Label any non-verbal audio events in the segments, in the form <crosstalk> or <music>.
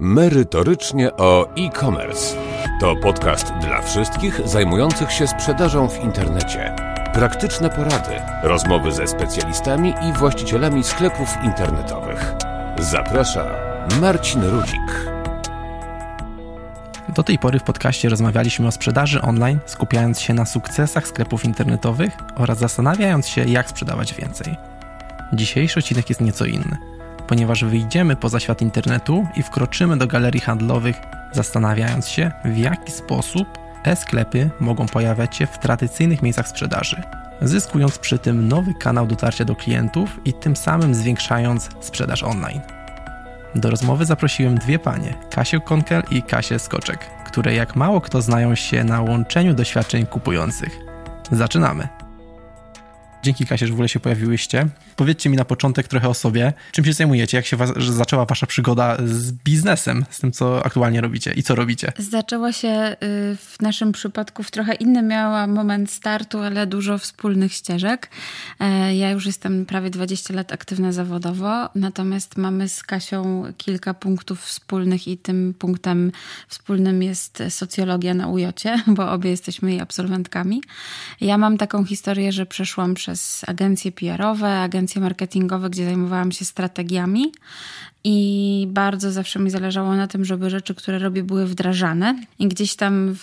Merytorycznie o e-commerce. To podcast dla wszystkich zajmujących się sprzedażą w internecie. Praktyczne porady, rozmowy ze specjalistami i właścicielami sklepów internetowych. Zaprasza Marcin Rudzik. Do tej pory w podcaście rozmawialiśmy o sprzedaży online, skupiając się na sukcesach sklepów internetowych oraz zastanawiając się, jak sprzedawać więcej. Dzisiejszy odcinek jest nieco inny ponieważ wyjdziemy poza świat internetu i wkroczymy do galerii handlowych, zastanawiając się, w jaki sposób e-sklepy mogą pojawiać się w tradycyjnych miejscach sprzedaży, zyskując przy tym nowy kanał dotarcia do klientów i tym samym zwiększając sprzedaż online. Do rozmowy zaprosiłem dwie panie, Kasię Konkel i Kasię Skoczek, które jak mało kto znają się na łączeniu doświadczeń kupujących. Zaczynamy! Dzięki Kasie, że w ogóle się pojawiłyście. Powiedzcie mi na początek trochę o sobie. Czym się zajmujecie? Jak się zaczęła wasza przygoda z biznesem, z tym, co aktualnie robicie i co robicie? Zaczęła się y, w naszym przypadku w trochę inny miała moment startu, ale dużo wspólnych ścieżek. E, ja już jestem prawie 20 lat aktywna zawodowo, natomiast mamy z Kasią kilka punktów wspólnych i tym punktem wspólnym jest socjologia na UJ, bo obie jesteśmy jej absolwentkami. Ja mam taką historię, że przeszłam przez przez agencje PR-owe, agencje marketingowe, gdzie zajmowałam się strategiami i bardzo zawsze mi zależało na tym, żeby rzeczy, które robię, były wdrażane i gdzieś tam w,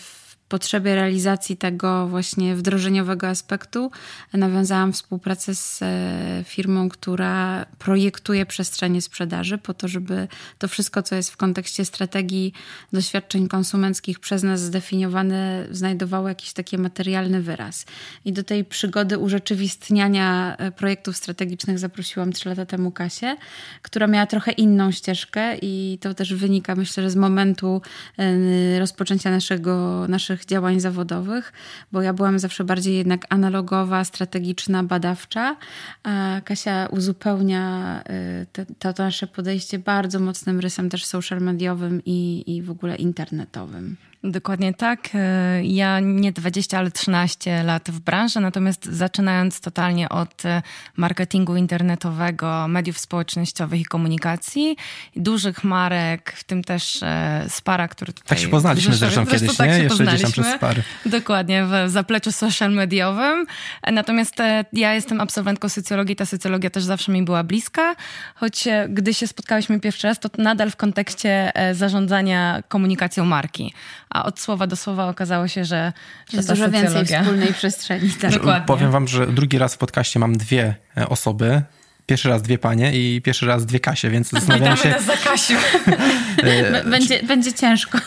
w potrzebie realizacji tego właśnie wdrożeniowego aspektu nawiązałam współpracę z e, firmą, która projektuje przestrzenie sprzedaży po to, żeby to wszystko, co jest w kontekście strategii doświadczeń konsumenckich przez nas zdefiniowane, znajdowało jakiś taki materialny wyraz. I do tej przygody urzeczywistniania e, projektów strategicznych zaprosiłam trzy lata temu Kasię, która miała trochę inną ścieżkę i to też wynika myślę, że z momentu e, rozpoczęcia naszego, naszych naszych działań zawodowych, bo ja byłam zawsze bardziej jednak analogowa, strategiczna, badawcza, a Kasia uzupełnia y, te, to nasze podejście bardzo mocnym rysem też social mediowym i, i w ogóle internetowym. Dokładnie tak. E, ja nie 20, ale 13 lat w branży, natomiast zaczynając totalnie od e, marketingu internetowego, mediów społecznościowych i komunikacji, dużych marek, w tym też e, Spara, który tutaj... Tak się poznaliśmy zresztą, zresztą kiedyś, zresztą, tak nie? Tak się Jeszcze poznaliśmy. gdzieś tam przez Spary. Dokładnie, w zapleczu social mediowym. Natomiast ja jestem absolwentką socjologii, ta socjologia też zawsze mi była bliska, choć gdy się spotkałyśmy pierwszy raz, to nadal w kontekście zarządzania komunikacją marki a od słowa do słowa okazało się, że, że jest dużo więcej wspólnej przestrzeni. Tak. Powiem wam, że drugi raz w podcaście mam dwie e, osoby, pierwszy raz dwie panie i pierwszy raz dwie Kasie, więc zastanawiam się... za Kasią. <laughs> <laughs> będzie, czy, będzie ciężko.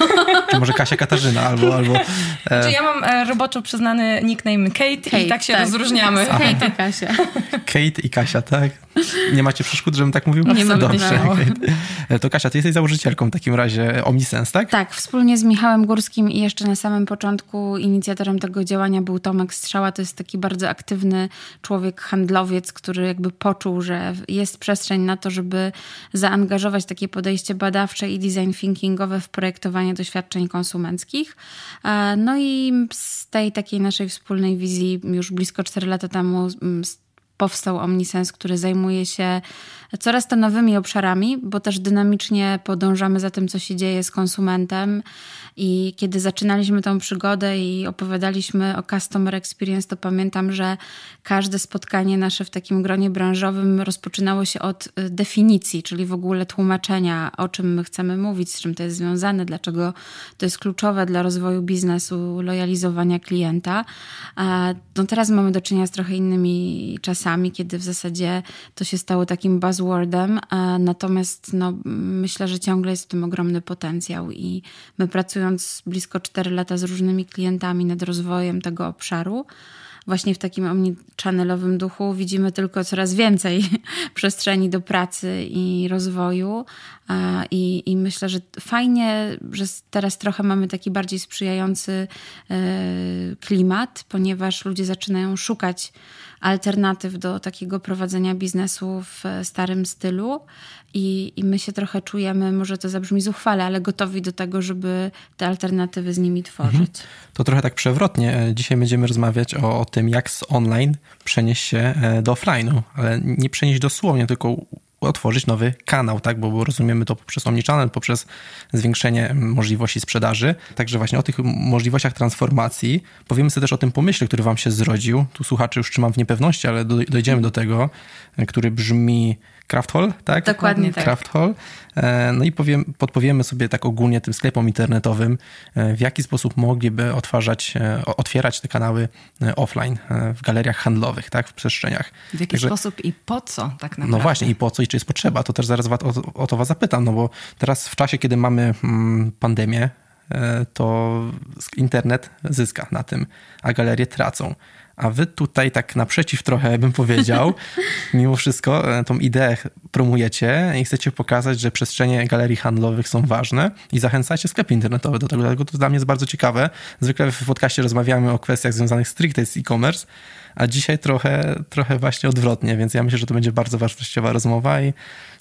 Czy może Kasia Katarzyna albo... albo e... Znaczy, ja mam e, roboczo przyznany nickname Kate, Kate i tak się tak. rozróżniamy. Kate i Kasia. Kate i Kasia, tak? Nie macie przeszkód, żebym tak mówił? Nie Dobrze. E, to Kasia, ty jesteś założycielką w takim razie Omisens, tak? Tak, wspólnie z Michałem Górskim i jeszcze na samym początku inicjatorem tego działania był Tomek Strzała. To jest taki bardzo aktywny człowiek, handlowiec, który jakby poczuł, że że jest przestrzeń na to, żeby zaangażować takie podejście badawcze i design thinkingowe w projektowanie doświadczeń konsumenckich. E, no i z tej takiej naszej wspólnej wizji już blisko 4 lata temu mm, powstał Omnisens, który zajmuje się coraz to nowymi obszarami, bo też dynamicznie podążamy za tym, co się dzieje z konsumentem. I kiedy zaczynaliśmy tą przygodę i opowiadaliśmy o Customer Experience, to pamiętam, że każde spotkanie nasze w takim gronie branżowym rozpoczynało się od y, definicji, czyli w ogóle tłumaczenia, o czym my chcemy mówić, z czym to jest związane, dlaczego to jest kluczowe dla rozwoju biznesu, lojalizowania klienta. No teraz mamy do czynienia z trochę innymi czasami, kiedy w zasadzie to się stało takim bazą z Wordem, natomiast no, myślę, że ciągle jest w tym ogromny potencjał i my pracując blisko 4 lata z różnymi klientami nad rozwojem tego obszaru, właśnie w takim omnichannelowym duchu widzimy tylko coraz więcej <laughs> przestrzeni do pracy i rozwoju. I, I, myślę, że fajnie, że teraz trochę mamy taki bardziej sprzyjający e, klimat, ponieważ ludzie zaczynają szukać alternatyw do takiego prowadzenia biznesu w e, starym stylu i, i my się trochę czujemy, może to zabrzmi zuchwale, ale gotowi do tego, żeby te alternatywy z nimi mhm. tworzyć. To trochę tak przewrotnie. E, dzisiaj będziemy rozmawiać o, o tym, jak z online przenieść się e, do offline'u, ale nie przenieść dosłownie, tylko otworzyć nowy kanał, tak? Bo, rozumiemy to poprzez omnichannel, poprzez zwiększenie możliwości sprzedaży. Także właśnie o tych możliwościach transformacji powiemy sobie też o tym pomyśle, który wam się zrodził. Tu słuchaczy już trzymam w niepewności, ale dojdziemy do tego, który brzmi Craft Hall, tak? Dokładnie tak. Craft Hall. E, no i powiem, podpowiemy sobie tak ogólnie tym sklepom internetowym, e, w jaki sposób mogliby otwarzać, e, otwierać te kanały offline w galeriach handlowych, tak? W przestrzeniach. W jaki Także, sposób i po co tak no naprawdę? No właśnie, i po co i czy jest potrzeba? To też zaraz o, o to was zapytam, no bo teraz w czasie, kiedy mamy mm, pandemię, to internet zyska na tym, a galerie tracą a wy tutaj tak naprzeciw trochę <laughs> bym powiedział, mimo wszystko e, tą ideę promujecie i chcecie pokazać, że przestrzenie galerii handlowych są ważne i zachęcacie sklepy internetowe do tego, dlatego to dla mnie jest bardzo ciekawe. Zwykle w podcaście rozmawiamy o kwestiach związanych stricte z e-commerce, a dzisiaj trochę, trochę właśnie odwrotnie, więc ja myślę, że to będzie bardzo wartościowa rozmowa i,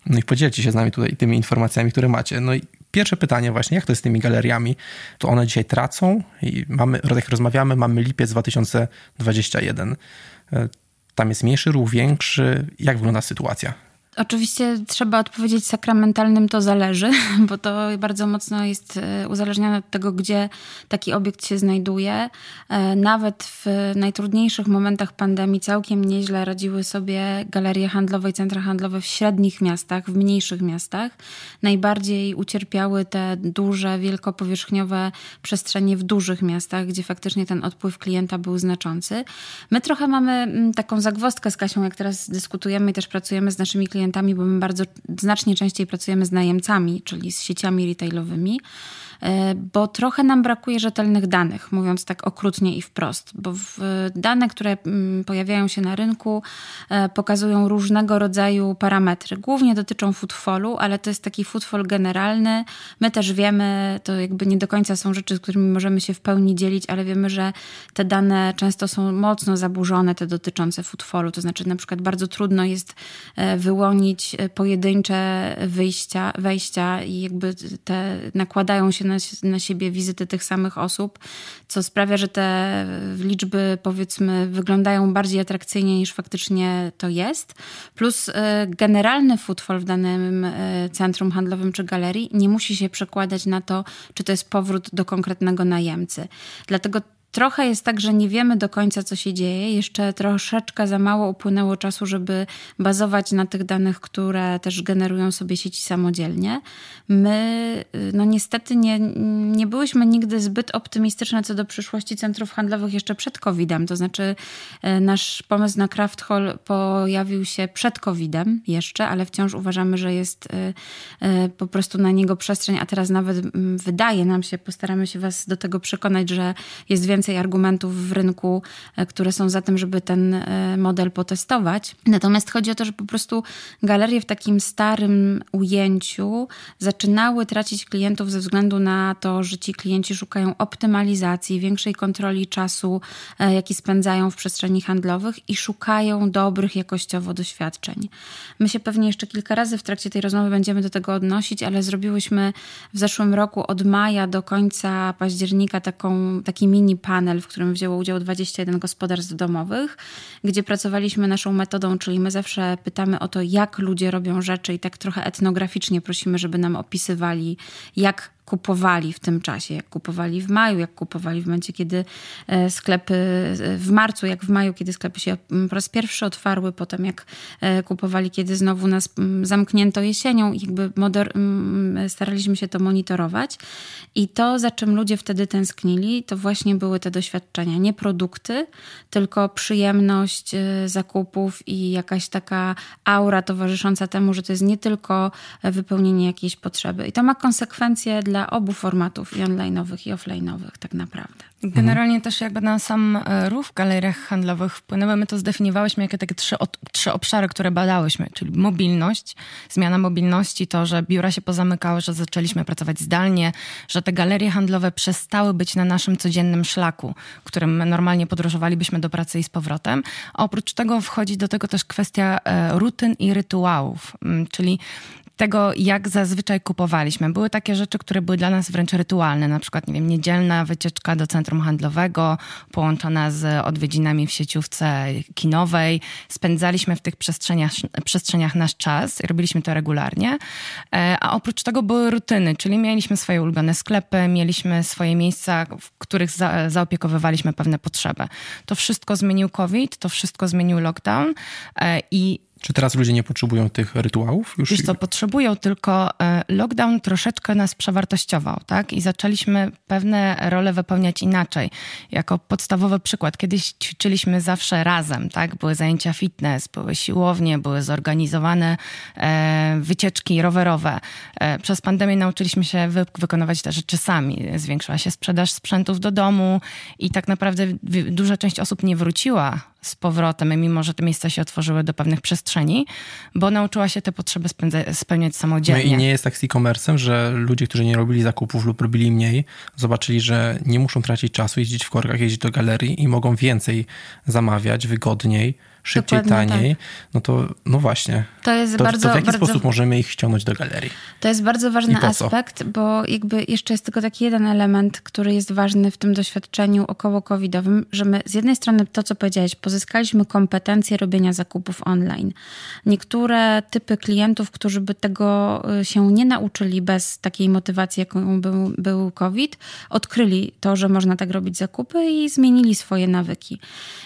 no i podzielcie się z nami tutaj tymi informacjami, które macie. No i Pierwsze pytanie właśnie, jak to jest z tymi galeriami? To one dzisiaj tracą i mamy, jak rozmawiamy, mamy lipiec 2021. E, tam jest mniejszy ruch, większy. Jak wygląda sytuacja? Oczywiście trzeba odpowiedzieć sakramentalnym, to zależy, <laughs> bo to bardzo mocno jest e, uzależnione od tego, gdzie taki obiekt się znajduje. E, nawet w najtrudniejszych momentach pandemii całkiem nieźle radziły sobie galerie handlowe i centra handlowe w średnich miastach, w mniejszych miastach. Najbardziej ucierpiały te duże, wielkopowierzchniowe przestrzenie w dużych miastach, gdzie faktycznie ten odpływ klienta był znaczący. My trochę mamy mm, taką zagwostkę z Kasią, jak teraz dyskutujemy i też pracujemy z naszymi klientami klientami, bo my bardzo znacznie częściej pracujemy z najemcami, czyli z sieciami retailowymi. E, bo trochę nam brakuje rzetelnych danych, mówiąc tak okrutnie i wprost, bo dane, które mm, pojawiają się na rynku, e, pokazują różnego rodzaju parametry. Głównie dotyczą footfallu, ale to jest taki footfall generalny. My też wiemy, to jakby nie do końca są rzeczy, z którymi możemy się w pełni dzielić, ale wiemy, że te dane często są mocno zaburzone, te dotyczące footfallu, to znaczy na przykład bardzo trudno jest e, wyłonić pojedyncze wyjścia, wejścia i jakby te nakładają się na, na siebie wizyty tych samych osób, co sprawia, że te liczby powiedzmy wyglądają bardziej atrakcyjnie niż faktycznie to jest. Plus y, generalny footfall w danym y, centrum handlowym czy galerii nie musi się przekładać na to, czy to jest powrót do konkretnego najemcy. Dlatego Trochę jest tak, że nie wiemy do końca, co się dzieje. Jeszcze troszeczkę za mało upłynęło czasu, żeby bazować na tych danych, które też generują sobie sieci samodzielnie. My, y, no niestety, nie, nie byłyśmy nigdy zbyt optymistyczne co do przyszłości centrów handlowych jeszcze przed COVID-em. To znaczy, y, nasz pomysł na Craft Hall pojawił się przed COVID-em jeszcze, ale wciąż uważamy, że jest y, po prostu na niego przestrzeń, a teraz nawet mm, wydaje nam się, postaramy się Was do tego przekonać, że jest więcej więcej argumentów w rynku, e, które są za tym, żeby ten e, model potestować. Natomiast chodzi o to, że po prostu galerie w takim starym ujęciu zaczynały tracić klientów ze względu na to, że ci klienci szukają optymalizacji, większej kontroli czasu, e, jaki spędzają w przestrzeni handlowych i szukają dobrych jakościowo doświadczeń. My się pewnie jeszcze kilka razy w trakcie tej rozmowy będziemy do tego odnosić, ale zrobiłyśmy w zeszłym roku od maja do końca października taką, taki mini panel, w którym wzięło udział 21 gospodarstw domowych, gdzie pracowaliśmy naszą metodą, czyli my zawsze pytamy o to, jak ludzie robią rzeczy i tak trochę etnograficznie prosimy, żeby nam opisywali, jak kupowali w tym czasie, jak kupowali w maju, jak kupowali w momencie, kiedy e, sklepy e, w marcu, jak w maju, kiedy sklepy się mm, po raz pierwszy otwarły, potem jak e, kupowali, kiedy znowu nas mm, zamknięto jesienią, jakby mm, staraliśmy się to monitorować. I to, za czym ludzie wtedy tęsknili, to właśnie były te doświadczenia. Nie produkty, tylko przyjemność zakupów i jakaś taka aura towarzysząca temu, że to jest nie tylko wypełnienie jakiejś potrzeby. I to ma konsekwencje dla dla obu formatów, i online'owych, i offline'owych tak naprawdę. Generalnie mhm. też jakby na sam e, ruch w galeriach handlowych wpłynęły, my to zdefiniowałyśmy jako takie trzy, trzy obszary, które badałyśmy, czyli mobilność, zmiana mobilności, to, że biura się pozamykały, że zaczęliśmy pracować zdalnie, że te galerie handlowe przestały być na naszym codziennym szlaku, którym normalnie podróżowalibyśmy do pracy i z powrotem. A oprócz tego wchodzi do tego też kwestia e, rutyn i rytuałów, mm, czyli tego, jak zazwyczaj kupowaliśmy. Były takie rzeczy, które były dla nas wręcz rytualne, na przykład, nie wiem, niedzielna wycieczka do centrum handlowego, połączona z odwiedzinami w sieciówce kinowej. Spędzaliśmy w tych przestrzeniach, przestrzeniach nasz czas, robiliśmy to regularnie. E, a oprócz tego były rutyny, czyli mieliśmy swoje ulubione sklepy, mieliśmy swoje miejsca, w których za, zaopiekowywaliśmy pewne potrzeby. To wszystko zmienił COVID, to wszystko zmienił lockdown e, i czy teraz ludzie nie potrzebują tych rytuałów? Już Wiesz co, potrzebują, tylko e, lockdown troszeczkę nas przewartościował, tak? I zaczęliśmy pewne role wypełniać inaczej. Jako podstawowy przykład, kiedyś ćwiczyliśmy zawsze razem, tak? Były zajęcia fitness, były siłownie, były zorganizowane e, wycieczki rowerowe. E, przez pandemię nauczyliśmy się wykonywać te rzeczy sami. Zwiększyła się sprzedaż sprzętów do domu i tak naprawdę duża część osób nie wróciła z powrotem, mimo że te miejsca się otworzyły do pewnych przestrzeni, bo nauczyła się te potrzeby spełniać samodzielnie. No I nie jest tak z e-commerce'em, że ludzie, którzy nie robili zakupów lub robili mniej, zobaczyli, że nie muszą tracić czasu, jeździć w korkach, jeździć do galerii i mogą więcej zamawiać wygodniej szybciej, Dokładnie, tak. taniej, tak. no to no właśnie. To jest to, bardzo. To w jaki bardzo, sposób możemy ich ściągnąć do galerii? To jest bardzo ważny aspekt, bo jakby jeszcze jest tylko taki jeden element, który jest ważny w tym doświadczeniu około covidowym, że my z jednej strony to, co powiedziałeś, pozyskaliśmy kompetencje robienia zakupów online. Niektóre typy klientów, którzy by tego y, się nie nauczyli bez takiej motywacji, jaką był, był COVID, odkryli to, że można tak robić zakupy i zmienili swoje nawyki.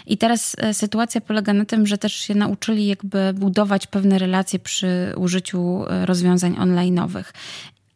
I teraz y, sytuacja polega na na tym, że też się nauczyli jakby budować pewne relacje przy użyciu e, rozwiązań online'owych.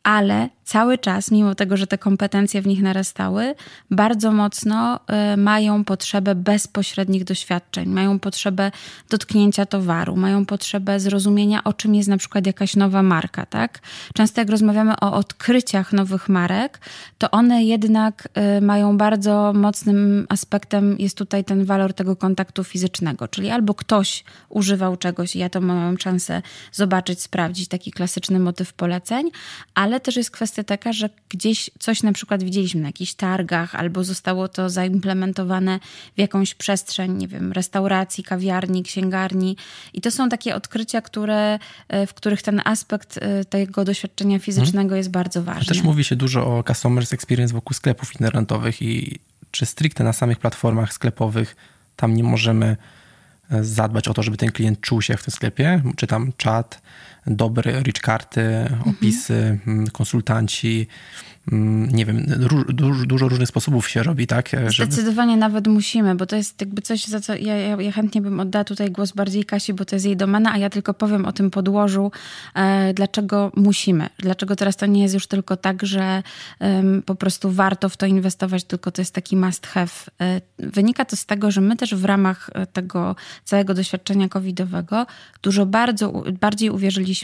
Ale cały czas, mimo tego, że te kompetencje w nich narastały, bardzo mocno y, mają potrzebę bezpośrednich doświadczeń, mają potrzebę dotknięcia towaru, mają potrzebę zrozumienia, o czym jest na przykład jakaś nowa marka. Tak? Często jak rozmawiamy o odkryciach nowych marek, to one jednak y, mają bardzo mocnym aspektem, jest tutaj ten walor tego kontaktu fizycznego, czyli albo ktoś używał czegoś i ja to mam szansę zobaczyć, sprawdzić, taki klasyczny motyw poleceń, ale też jest kwestia kwestia taka, że gdzieś coś na przykład widzieliśmy na jakichś targach, albo zostało to zaimplementowane w jakąś przestrzeń, nie wiem, restauracji, kawiarni, księgarni. I to są takie odkrycia, które, e, w których ten aspekt e, tego doświadczenia fizycznego hmm. jest bardzo ważny. Też mówi się dużo o customers experience wokół sklepów internetowych i czy stricte na samych platformach sklepowych tam nie możemy e, zadbać o to, żeby ten klient czuł się w tym sklepie, czy tam czat, dobre rich karty, mhm. opisy, mhm. konsultanci, mm, nie wiem, dużo, dużo, różnych sposobów się robi, tak? Żeby... Zdecydowanie nawet musimy, bo to jest jakby coś, za co ja, ja, ja, chętnie bym oddała tutaj głos bardziej Kasi, bo to jest jej domena, a ja tylko powiem o tym podłożu, e, dlaczego musimy. Dlaczego teraz to nie jest już tylko tak, że e, po prostu warto w to inwestować, tylko to jest taki must have. E, wynika to z tego, że my też w ramach e, tego całego doświadczenia covidowego dużo bardzo, bardziej uwierzyliśmy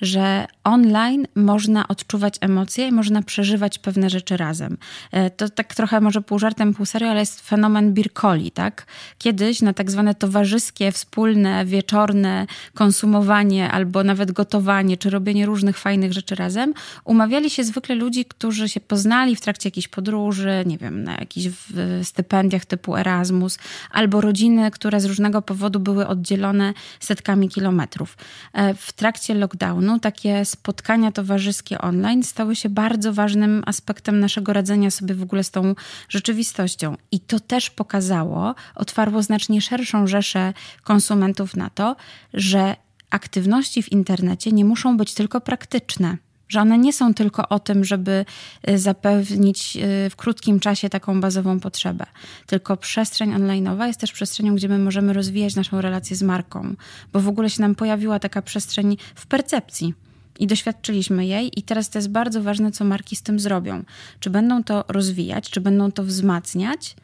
że online można odczuwać emocje i można przeżywać pewne rzeczy razem. E, to tak trochę może pół żartem, pół serio, ale jest fenomen birkoli, tak? Kiedyś na tak zwane towarzyskie, wspólne, wieczorne konsumowanie albo nawet gotowanie, czy robienie różnych fajnych rzeczy razem, umawiali się zwykle ludzi, którzy się poznali w trakcie jakiejś podróży, nie wiem, na jakichś stypendiach typu Erasmus, albo rodziny, które z różnego powodu były oddzielone setkami kilometrów. E, w trakcie trakcie lockdownu takie spotkania towarzyskie online stały się bardzo ważnym aspektem naszego radzenia sobie w ogóle z tą rzeczywistością. I to też pokazało, otwarło znacznie szerszą rzeszę konsumentów na to, że aktywności w internecie nie muszą być tylko praktyczne że one nie są tylko o tym, żeby y, zapewnić y, w krótkim czasie taką bazową potrzebę, tylko przestrzeń onlineowa jest też przestrzenią, gdzie my możemy rozwijać naszą relację z marką, bo w ogóle się nam pojawiła taka przestrzeń w percepcji i doświadczyliśmy jej, i teraz to jest bardzo ważne, co marki z tym zrobią. Czy będą to rozwijać, czy będą to wzmacniać,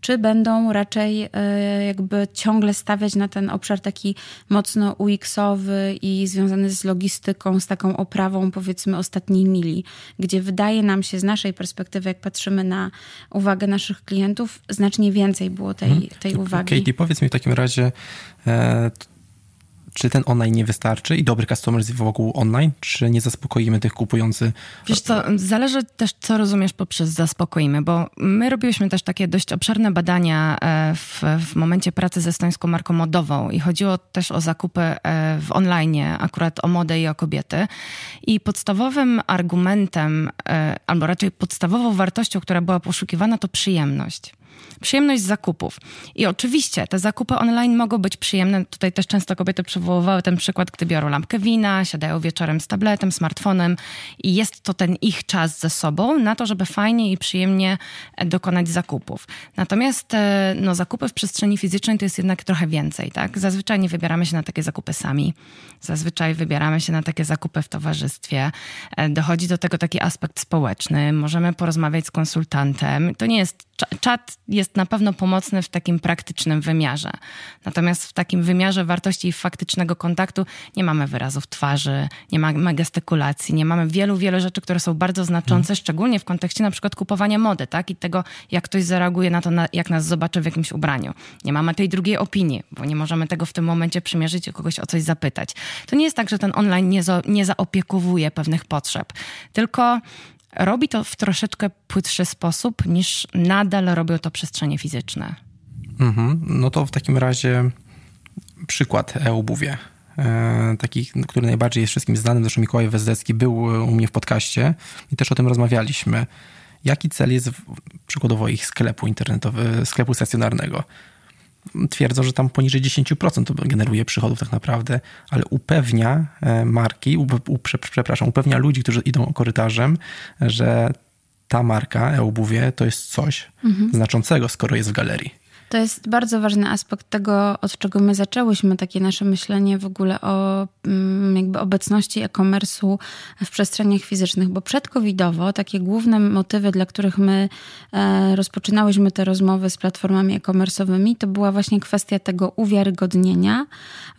czy będą raczej e, jakby ciągle stawiać na ten obszar taki mocno UX-owy i związany z logistyką, z taką oprawą powiedzmy ostatniej mili, gdzie wydaje nam się z naszej perspektywy, jak patrzymy na uwagę naszych klientów, znacznie więcej było tej, mhm. tej uwagi. Katie, powiedz mi w takim razie, e, czy ten online nie wystarczy i dobry customer wokół online, czy nie zaspokoimy tych kupujących? Wiesz co, zależy też co rozumiesz poprzez zaspokoimy, bo my robiliśmy też takie dość obszerne badania e, w, w momencie pracy ze stońską marką modową i chodziło też o zakupy e, w online, akurat o modę i o kobiety. I podstawowym argumentem, e, albo raczej podstawową wartością, która była poszukiwana, to przyjemność. Przyjemność zakupów. I oczywiście te zakupy online mogą być przyjemne. Tutaj też często kobiety przywoływały ten przykład, gdy biorą lampkę wina, siadają wieczorem z tabletem, smartfonem i jest to ten ich czas ze sobą na to, żeby fajnie i przyjemnie e, dokonać zakupów. Natomiast e, no, zakupy w przestrzeni fizycznej to jest jednak trochę więcej. Tak? Zazwyczaj nie wybieramy się na takie zakupy sami. Zazwyczaj wybieramy się na takie zakupy w towarzystwie. E, dochodzi do tego taki aspekt społeczny. Możemy porozmawiać z konsultantem. To nie jest czat jest na pewno pomocny w takim praktycznym wymiarze. Natomiast w takim wymiarze wartości i faktycznego kontaktu nie mamy wyrazów twarzy, nie mamy gestykulacji, nie mamy wielu, wielu rzeczy, które są bardzo znaczące, mhm. szczególnie w kontekście na przykład kupowania mody, tak? I tego, jak ktoś zareaguje na to, na, jak nas zobaczy w jakimś ubraniu. Nie mamy tej drugiej opinii, bo nie możemy tego w tym momencie przymierzyć i kogoś o coś zapytać. To nie jest tak, że ten online nie, nie zaopiekowuje pewnych potrzeb, tylko robi to w troszeczkę płytszy sposób niż nadal robią to przestrzenie fizyczne. Mhm. No to w takim razie przykład e-obuwie. E, taki, który najbardziej jest wszystkim znanym, zresztą Mikołaj Wezdecki był u mnie w podcaście i też o tym rozmawialiśmy. Jaki cel jest w, przykładowo ich sklepu internetowego, sklepu stacjonarnego? twierdzą, że tam poniżej 10% to generuje przychodów tak naprawdę, ale upewnia e, marki, przepraszam, upewnia ludzi, którzy idą korytarzem, że ta marka e-obuwie to jest coś mhm. znaczącego, skoro jest w galerii. To jest bardzo ważny aspekt tego, od czego my zaczęłyśmy, takie nasze myślenie w ogóle o mm, jakby obecności e-commerce'u w przestrzeniach fizycznych, bo przedcovidowo takie główne motywy, dla których my e, rozpoczynałyśmy te rozmowy z platformami e-commerce'owymi, to była właśnie kwestia tego uwiarygodnienia,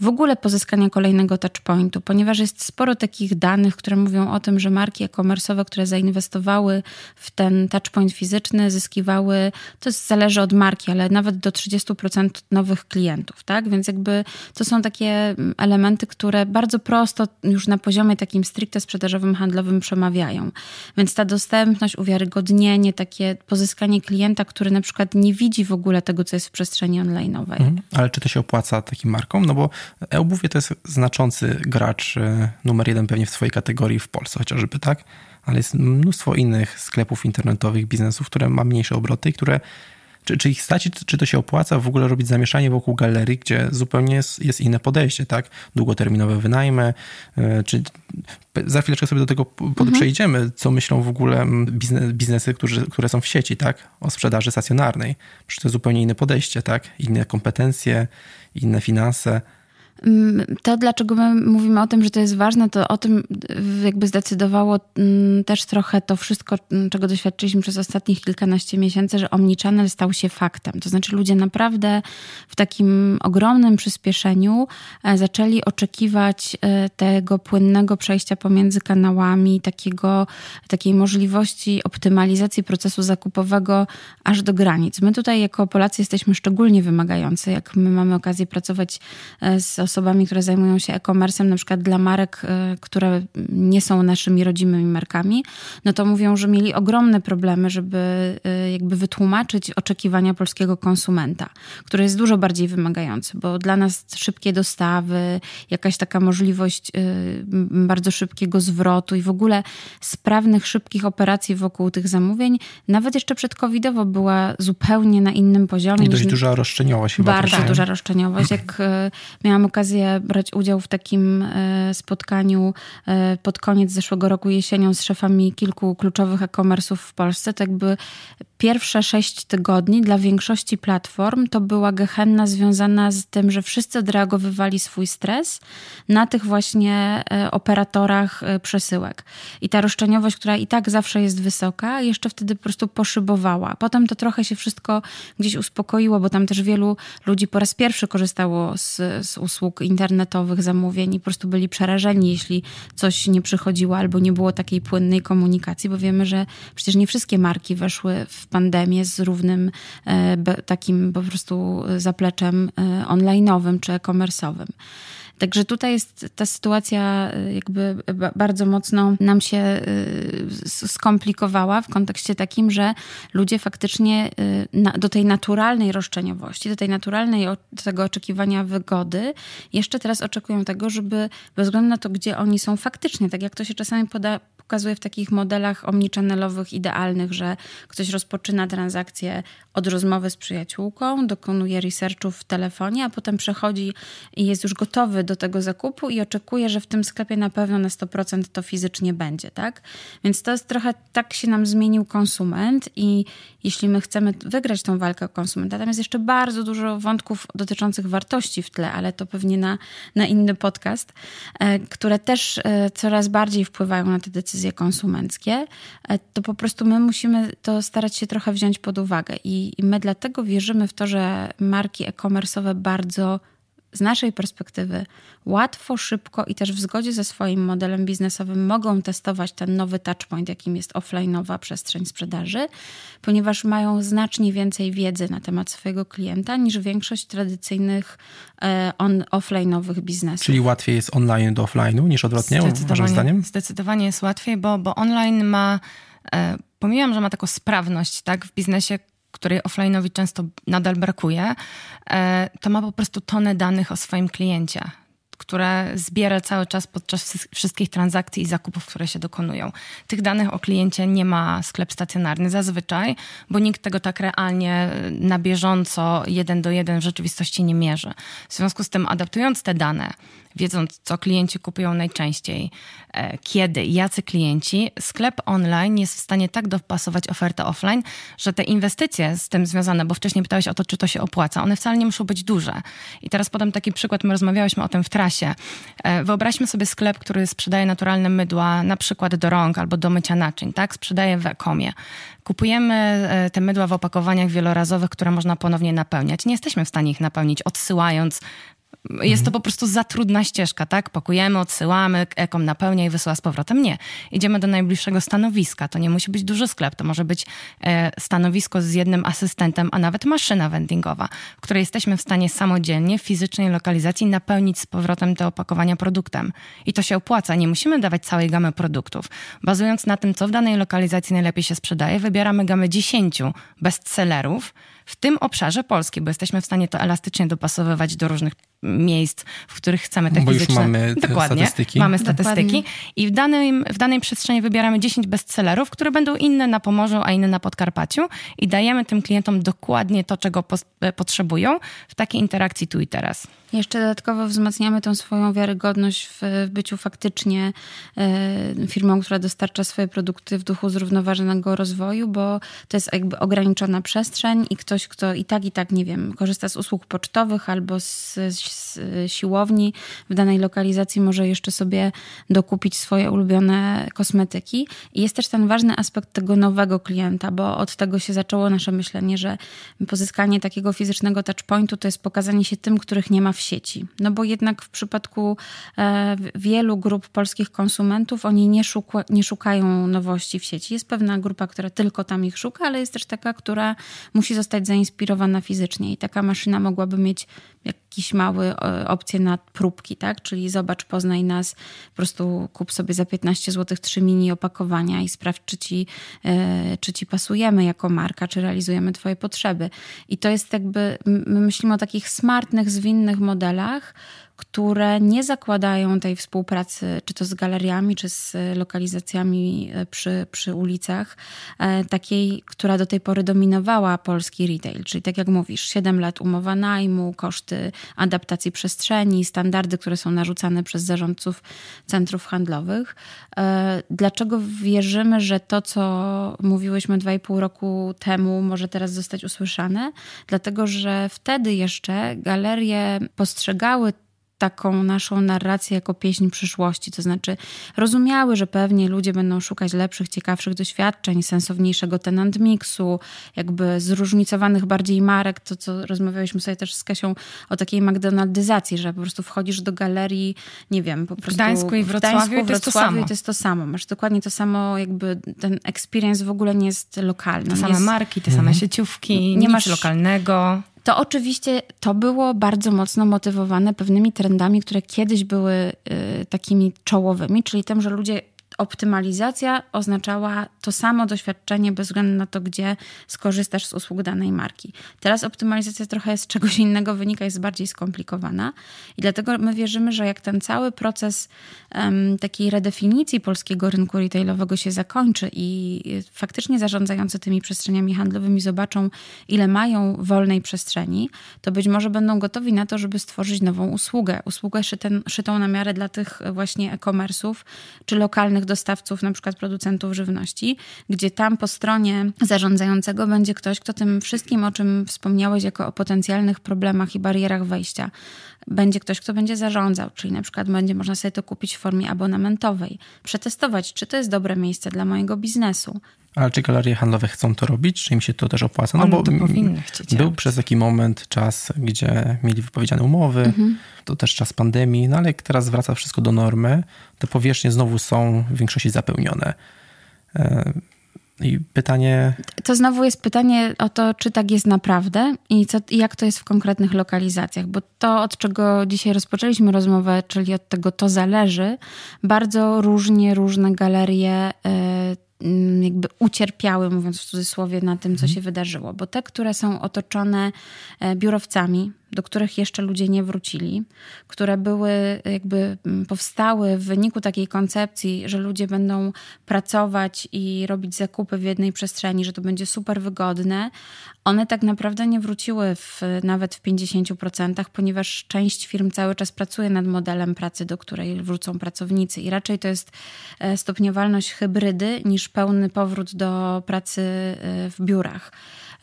w ogóle pozyskania kolejnego touchpointu, ponieważ jest sporo takich danych, które mówią o tym, że marki e-commerce'owe, które zainwestowały w ten touchpoint fizyczny, zyskiwały, to zależy od marki, ale nawet do 30% nowych klientów, tak? Więc jakby to są takie mm, elementy, które bardzo prosto już na poziomie takim stricte sprzedażowym, handlowym przemawiają. Więc ta dostępność, uwiarygodnienie, takie pozyskanie klienta, który na przykład nie widzi w ogóle tego, co jest w przestrzeni online'owej. Mhm. Ale czy to się opłaca takim markom? No bo e to jest znaczący gracz e, numer jeden pewnie w swojej kategorii w Polsce chociażby, tak? ale jest mnóstwo innych sklepów internetowych, biznesów, które ma mniejsze obroty i które czy, czy ich stać, czy to się opłaca w ogóle robić zamieszanie wokół galerii, gdzie zupełnie jest, jest inne podejście, tak? Długoterminowe wynajmy, e, czy za chwileczkę sobie do tego pod, mhm. przejdziemy, co myślą w ogóle biznes, biznesy, którzy, które są w sieci, tak? O sprzedaży stacjonarnej. Przecież to jest zupełnie inne podejście, tak? Inne kompetencje, inne finanse. Mm, to, dlaczego my mówimy o tym, że to jest ważne, to o tym jakby zdecydowało mm, też trochę to wszystko, mm, czego doświadczyliśmy przez ostatnich kilkanaście miesięcy, że Omnichannel stał się faktem. To znaczy ludzie naprawdę w takim ogromnym przyspieszeniu e, zaczęli oczekiwać e, tego płynnego przejścia pomiędzy kanałami, takiego, takiej możliwości optymalizacji procesu zakupowego aż do granic. My tutaj jako Polacy jesteśmy szczególnie wymagający, jak my mamy okazję pracować e, z osobami, które zajmują się e-commerce, na przykład dla marek, y, które nie są naszymi rodzimymi markami, no to mówią, że mieli ogromne problemy, żeby y, jakby wytłumaczyć oczekiwania polskiego konsumenta, który jest dużo bardziej wymagający, bo dla nas szybkie dostawy, jakaś taka możliwość y, bardzo szybkiego zwrotu i w ogóle sprawnych, szybkich operacji wokół tych zamówień, nawet jeszcze przed covidowo była zupełnie na innym poziomie. I dość duża roszczeniowość chyba. Bardzo duża roszczeniowość. Jak miałam okazję okazję brać udział w takim e, spotkaniu e, pod koniec zeszłego roku jesienią z szefami kilku kluczowych e-commerce'ów w Polsce. Tak by pierwsze sześć tygodni dla większości platform to była gehenna związana z tym, że wszyscy odreagowywali swój stres na tych właśnie e, operatorach przesyłek. I ta roszczeniowość, która i tak zawsze jest wysoka, jeszcze wtedy po prostu poszybowała. Potem to trochę się wszystko gdzieś uspokoiło, bo tam też wielu ludzi po raz pierwszy korzystało z, z usług usług internetowych, zamówień i po prostu byli przerażeni, jeśli coś nie przychodziło albo nie było takiej płynnej komunikacji, bo wiemy, że przecież nie wszystkie marki weszły w pandemię z równym e, takim po prostu e, zapleczem e, online'owym czy e-commerce'owym. Także tutaj jest ta sytuacja y, jakby bardzo mocno nam się y, skomplikowała w kontekście takim, że ludzie faktycznie y, do tej naturalnej roszczeniowości, do tej naturalnej, do tego oczekiwania wygody, jeszcze teraz oczekują tego, żeby bez względu na to, gdzie oni są faktycznie, tak jak to się czasami poda, pokazuje w takich modelach omnichannelowych idealnych, że ktoś rozpoczyna transakcję od rozmowy z przyjaciółką, dokonuje researchu w telefonie, a potem przechodzi i jest już gotowy do tego zakupu i oczekuje, że w tym sklepie na pewno na 100% to fizycznie będzie, tak? Więc to jest trochę tak się nam zmienił konsument i jeśli my chcemy wygrać tą walkę o konsumenta. Tam jest jeszcze bardzo dużo wątków dotyczących wartości w tle, ale to pewnie na, na inny podcast, e, które też e, coraz bardziej wpływają na te decyzje konsumenckie. E, to po prostu my musimy to starać się trochę wziąć pod uwagę i, i my dlatego wierzymy w to, że marki e-commerce'owe bardzo z naszej perspektywy łatwo, szybko i też w zgodzie ze swoim modelem biznesowym mogą testować ten nowy touchpoint, jakim jest offline'owa przestrzeń sprzedaży, ponieważ mają znacznie więcej wiedzy na temat swojego klienta niż większość tradycyjnych e, on, offline'owych biznesów. Czyli łatwiej jest online do offline'u niż odwrotnie, zdecydowanie, zdaniem? Zdecydowanie jest łatwiej, bo, bo online ma, e, pomijam, że ma taką sprawność tak, w biznesie, której offline'owi często nadal brakuje, e, to ma po prostu tonę danych o swoim kliencie które zbiera cały czas podczas wszystkich transakcji i zakupów, które się dokonują. Tych danych o kliencie nie ma sklep stacjonarny zazwyczaj, bo nikt tego tak realnie y, na bieżąco, jeden do jeden w rzeczywistości nie mierzy. W związku z tym, adaptując te dane, wiedząc, co klienci kupują najczęściej, e, kiedy, jacy klienci, sklep online jest w stanie tak dopasować ofertę offline, że te inwestycje z tym związane, bo wcześniej pytałeś o to, czy to się opłaca, one wcale nie muszą być duże. I teraz podam taki przykład, my rozmawiałyśmy o tym w trakcie, czasie. E, wyobraźmy sobie sklep, który sprzedaje naturalne mydła, na przykład do rąk albo do mycia naczyń, tak? Sprzedaje w ekomie. Kupujemy e, te mydła w opakowaniach wielorazowych, które można ponownie napełniać. Nie jesteśmy w stanie ich napełnić, odsyłając jest to mhm. po prostu za trudna ścieżka, tak? Pakujemy, odsyłamy, ekom napełnia i wysyła z powrotem. Nie. Idziemy do najbliższego stanowiska. To nie musi być duży sklep, to może być e, stanowisko z jednym asystentem, a nawet maszyna vendingowa, w której jesteśmy w stanie samodzielnie w fizycznej lokalizacji napełnić z powrotem te opakowania produktem. I to się opłaca. Nie musimy dawać całej gamy produktów. Bazując na tym, co w danej lokalizacji najlepiej się sprzedaje, wybieramy gamę 10 bestsellerów w tym obszarze Polski, bo jesteśmy w stanie to elastycznie dopasowywać do różnych miejsc, w których chcemy te Bo fizyczne... Już mamy te dokładnie, statystyki. Mamy statystyki dokładnie. i w, danej w danej przestrzeni wybieramy 10 bestsellerów, które będą inne na Pomorzu, a inne na Podkarpaciu i dajemy tym klientom dokładnie to, czego e, potrzebują w takiej interakcji tu i teraz. Jeszcze dodatkowo wzmacniamy tą swoją wiarygodność w, w byciu faktycznie y, firmą, która dostarcza swoje produkty w duchu zrównoważonego rozwoju, bo to jest jakby ograniczona przestrzeń i ktoś, kto i tak, i tak, nie wiem, korzysta z usług pocztowych albo z, z z y, siłowni w danej lokalizacji, może jeszcze sobie dokupić swoje ulubione kosmetyki. I jest też ten ważny aspekt tego nowego klienta, bo od tego się zaczęło nasze myślenie, że pozyskanie takiego fizycznego touchpointu to jest pokazanie się tym, których nie ma w sieci. No bo jednak w przypadku e, wielu grup polskich konsumentów oni nie, szuka, nie szukają nowości w sieci. Jest pewna grupa, która tylko tam ich szuka, ale jest też taka, która musi zostać zainspirowana fizycznie i taka maszyna mogłaby mieć jakiś mały dostały e, opcję na próbki, tak? Czyli zobacz, poznaj nas, po prostu kup sobie za 15 zł trzy mini opakowania i sprawdź, czy ci, e, czy ci pasujemy jako marka, czy realizujemy twoje potrzeby. I to jest jakby, my myślimy o takich smartnych, zwinnych modelach, które nie zakładają tej współpracy, czy to z galeriami, czy z lokalizacjami e, przy, przy ulicach, e, takiej, która do tej pory dominowała polski retail. Czyli tak jak mówisz, 7 lat umowa najmu, koszty adaptacji przestrzeni, standardy, które są narzucane przez zarządców centrów handlowych. E, dlaczego wierzymy, że to, co mówiłyśmy 2,5 roku temu, może teraz zostać usłyszane? Dlatego, że wtedy jeszcze galerie postrzegały taką naszą narrację jako pieśń przyszłości. To znaczy, rozumiały, że pewnie ludzie będą szukać lepszych, ciekawszych doświadczeń, sensowniejszego tenant mixu, jakby zróżnicowanych bardziej marek. To, co rozmawialiśmy sobie też z Kasią o takiej McDonaldyzacji, że po prostu wchodzisz do galerii, nie wiem, po prostu. W Gdańsku i Wrocławiu, Gdańsku, i to, jest to, samo. to jest to samo. Masz dokładnie to samo, jakby ten experience w ogóle nie jest lokalny. Te same jest, marki, te same mhm. sieciówki, nie masz lokalnego to oczywiście to było bardzo mocno motywowane pewnymi trendami, które kiedyś były y, takimi czołowymi, czyli tym, że ludzie optymalizacja oznaczała to samo doświadczenie bez względu na to, gdzie skorzystasz z usług danej marki. Teraz optymalizacja trochę jest czegoś <laughs> innego wynika, jest bardziej skomplikowana i dlatego my wierzymy, że jak ten cały proces um, takiej redefinicji polskiego rynku retailowego się zakończy i faktycznie zarządzający tymi przestrzeniami handlowymi zobaczą, ile mają wolnej przestrzeni, to być może będą gotowi na to, żeby stworzyć nową usługę. Usługę szytę, szytą na miarę dla tych właśnie e-commerce'ów czy lokalnych dostawców, na przykład producentów żywności, gdzie tam po stronie zarządzającego będzie ktoś, kto tym wszystkim, o czym wspomniałeś, jako o potencjalnych problemach i barierach wejścia, będzie ktoś, kto będzie zarządzał, czyli na przykład będzie można sobie to kupić w formie abonamentowej, przetestować, czy to jest dobre miejsce dla mojego biznesu, ale czy galerie handlowe chcą to robić? Czy im się to też opłaca? No One bo to powinny chcieć był robić. przez taki moment czas, gdzie mieli wypowiedziane umowy, mhm. to też czas pandemii, no ale jak teraz wraca wszystko do normy, te powierzchnie znowu są w większości zapełnione. E, I pytanie. To znowu jest pytanie o to, czy tak jest naprawdę i, co, i jak to jest w konkretnych lokalizacjach, bo to, od czego dzisiaj rozpoczęliśmy rozmowę, czyli od tego to zależy, bardzo różnie różne galerie. E, Mm, jakby ucierpiały, mówiąc w cudzysłowie, na tym, co mhm. się wydarzyło. Bo te, które są otoczone e, biurowcami, do których jeszcze ludzie nie wrócili, które były jakby mm, powstały w wyniku takiej koncepcji, że ludzie będą pracować i robić zakupy w jednej przestrzeni, że to będzie super wygodne, one tak naprawdę nie wróciły w, nawet w 50%, ponieważ część firm cały czas pracuje nad modelem pracy, do której wrócą pracownicy i raczej to jest e, stopniowalność hybrydy niż pełny powrót do pracy e, w biurach.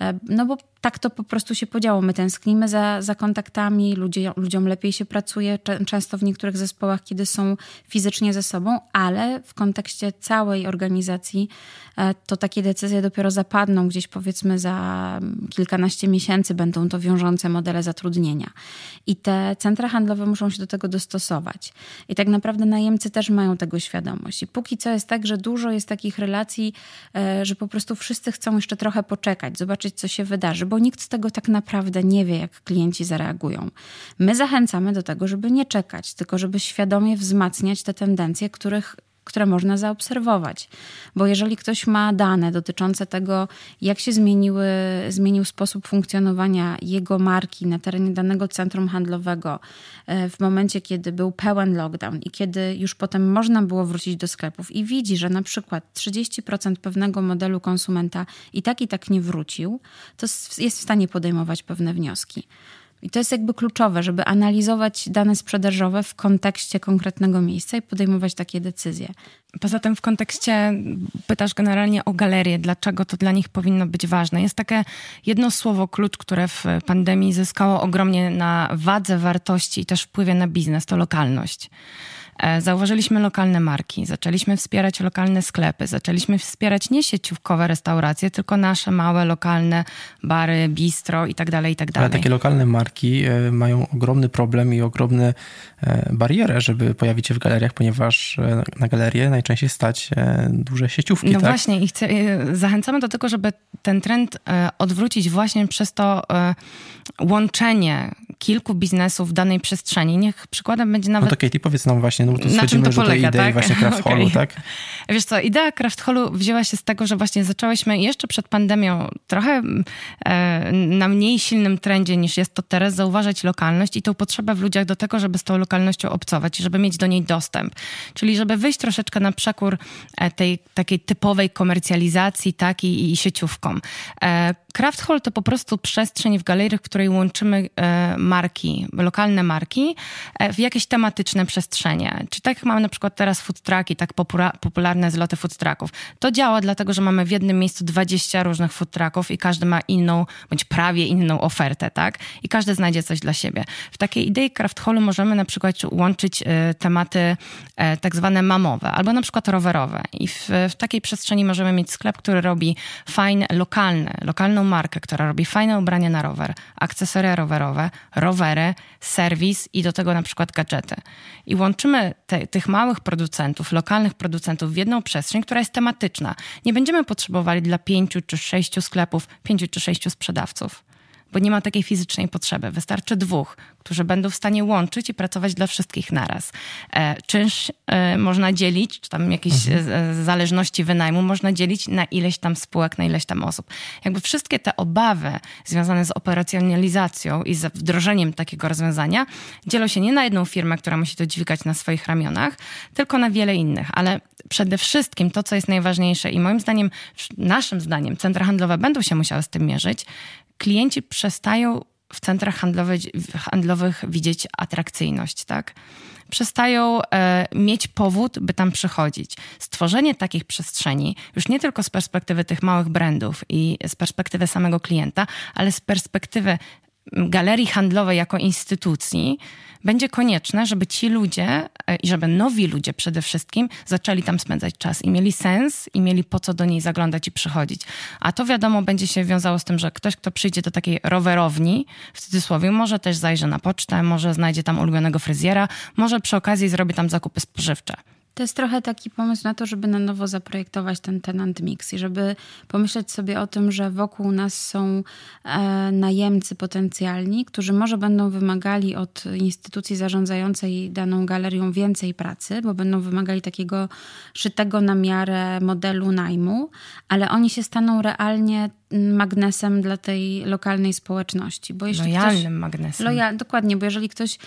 E, no bo tak to po prostu się podziało. My tęsknimy za, za kontaktami, ludzie, ludziom lepiej się pracuje, często w niektórych zespołach, kiedy są fizycznie ze sobą, ale w kontekście całej organizacji e, to takie decyzje dopiero zapadną gdzieś powiedzmy za kilkanaście miesięcy, będą to wiążące modele zatrudnienia. I te centra handlowe muszą się do tego dostosować. I tak naprawdę najemcy też mają tego świadomość. I póki co jest tak, że dużo jest takich relacji, e, że po prostu wszyscy chcą jeszcze trochę poczekać, zobaczyć, co się wydarzy bo nikt z tego tak naprawdę nie wie, jak klienci zareagują. My zachęcamy do tego, żeby nie czekać, tylko żeby świadomie wzmacniać te tendencje, których które można zaobserwować. Bo jeżeli ktoś ma dane dotyczące tego, jak się zmieniły, zmienił sposób funkcjonowania jego marki na terenie danego centrum handlowego e, w momencie, kiedy był pełen lockdown i kiedy już potem można było wrócić do sklepów i widzi, że na przykład 30% pewnego modelu konsumenta i tak i tak nie wrócił, to jest w stanie podejmować pewne wnioski. I to jest jakby kluczowe, żeby analizować dane sprzedażowe w kontekście konkretnego miejsca i podejmować takie decyzje. Poza tym w kontekście, pytasz generalnie o galerie, dlaczego to dla nich powinno być ważne. Jest takie jedno słowo klucz, które w pandemii zyskało ogromnie na wadze wartości i też wpływie na biznes, to lokalność. E, zauważyliśmy lokalne marki, zaczęliśmy wspierać lokalne sklepy, zaczęliśmy wspierać nie sieciówkowe restauracje, tylko nasze małe, lokalne bary, bistro itd. Tak itd. Tak Ale takie lokalne marki e, mają ogromny problem i ogromne barierę, żeby pojawić się w galeriach, ponieważ e, na galerie najczęściej stać duże sieciówki. No tak? właśnie i chcę, zachęcamy do tego, żeby ten trend odwrócić właśnie przez to łączenie kilku biznesów w danej przestrzeni. Niech przykładem będzie nawet... No to Katie, powiedz nam właśnie, właśnie, no bo tu schodzimy już do tej idei tak? właśnie craft <laughs> okay. tak? Wiesz co, idea craft hallu wzięła się z tego, że właśnie zaczęłyśmy jeszcze przed pandemią trochę e, na mniej silnym trendzie niż jest to teraz zauważać lokalność i tą potrzebę w ludziach do tego, żeby z tą lokalnością obcować i żeby mieć do niej dostęp. Czyli żeby wyjść troszeczkę na przekór e, tej takiej typowej komercjalizacji tak, i, i sieciówkom. E, Craft Hall to po prostu przestrzeń w galerii, w której łączymy e, marki, lokalne marki e, w jakieś tematyczne przestrzenie. Czy tak mamy na przykład teraz food trucki, tak popularne zloty food trucków. To działa dlatego, że mamy w jednym miejscu 20 różnych food trucków i każdy ma inną, bądź prawie inną ofertę, tak? I każdy znajdzie coś dla siebie. W takiej idei craft hallu możemy na przykład łączyć e, tematy e, tak zwane mamowe, albo na przykład rowerowe. I w, w takiej przestrzeni możemy mieć sklep, który robi fajne, lokalne, lokalną markę, która robi fajne ubrania na rower, akcesoria rowerowe, rowery, serwis i do tego na przykład gadżety. I łączymy te, tych małych producentów, lokalnych producentów w jedną przestrzeń, która jest tematyczna. Nie będziemy potrzebowali dla pięciu czy sześciu sklepów, pięciu czy sześciu sprzedawców bo nie ma takiej fizycznej potrzeby. Wystarczy dwóch, którzy będą w stanie łączyć i pracować dla wszystkich naraz. E, czynsz e, można dzielić, czy tam jakieś mhm. E, zależności wynajmu można dzielić na ileś tam spółek, na ileś tam osób. Jakby wszystkie te obawy związane z operacjonalizacją i z wdrożeniem takiego rozwiązania dzielą się nie na jedną firmę, która musi to dźwigać na swoich ramionach, tylko na wiele innych. Ale przede wszystkim to, co jest najważniejsze i moim zdaniem, naszym zdaniem, centra handlowe będą się musiały z tym mierzyć, klienci przestają w centrach handlowych, handlowych widzieć atrakcyjność, tak? Przestają e, mieć powód, by tam przychodzić. Stworzenie takich przestrzeni, już nie tylko z perspektywy tych małych brandów i z perspektywy samego klienta, ale z perspektywy galerii handlowej jako instytucji, będzie konieczne, żeby ci ludzie e, i żeby nowi ludzie przede wszystkim zaczęli tam spędzać czas i mieli sens i mieli po co do niej zaglądać i przychodzić. A to wiadomo będzie się wiązało z tym, że ktoś, kto przyjdzie do takiej rowerowni, w cudzysłowie, może też zajrzy na pocztę, może znajdzie tam ulubionego fryzjera, może przy okazji zrobi tam zakupy spożywcze. To jest trochę taki pomysł na to, żeby na nowo zaprojektować ten tenant mix i żeby pomyśleć sobie o tym, że wokół nas są e, najemcy potencjalni, którzy może będą wymagali od instytucji zarządzającej daną galerią więcej pracy, bo będą wymagali takiego szytego na miarę modelu najmu, ale oni się staną realnie mm, magnesem dla tej lokalnej społeczności. Bo jeśli lojalnym ktoś, magnesem. Loja, dokładnie, bo jeżeli ktoś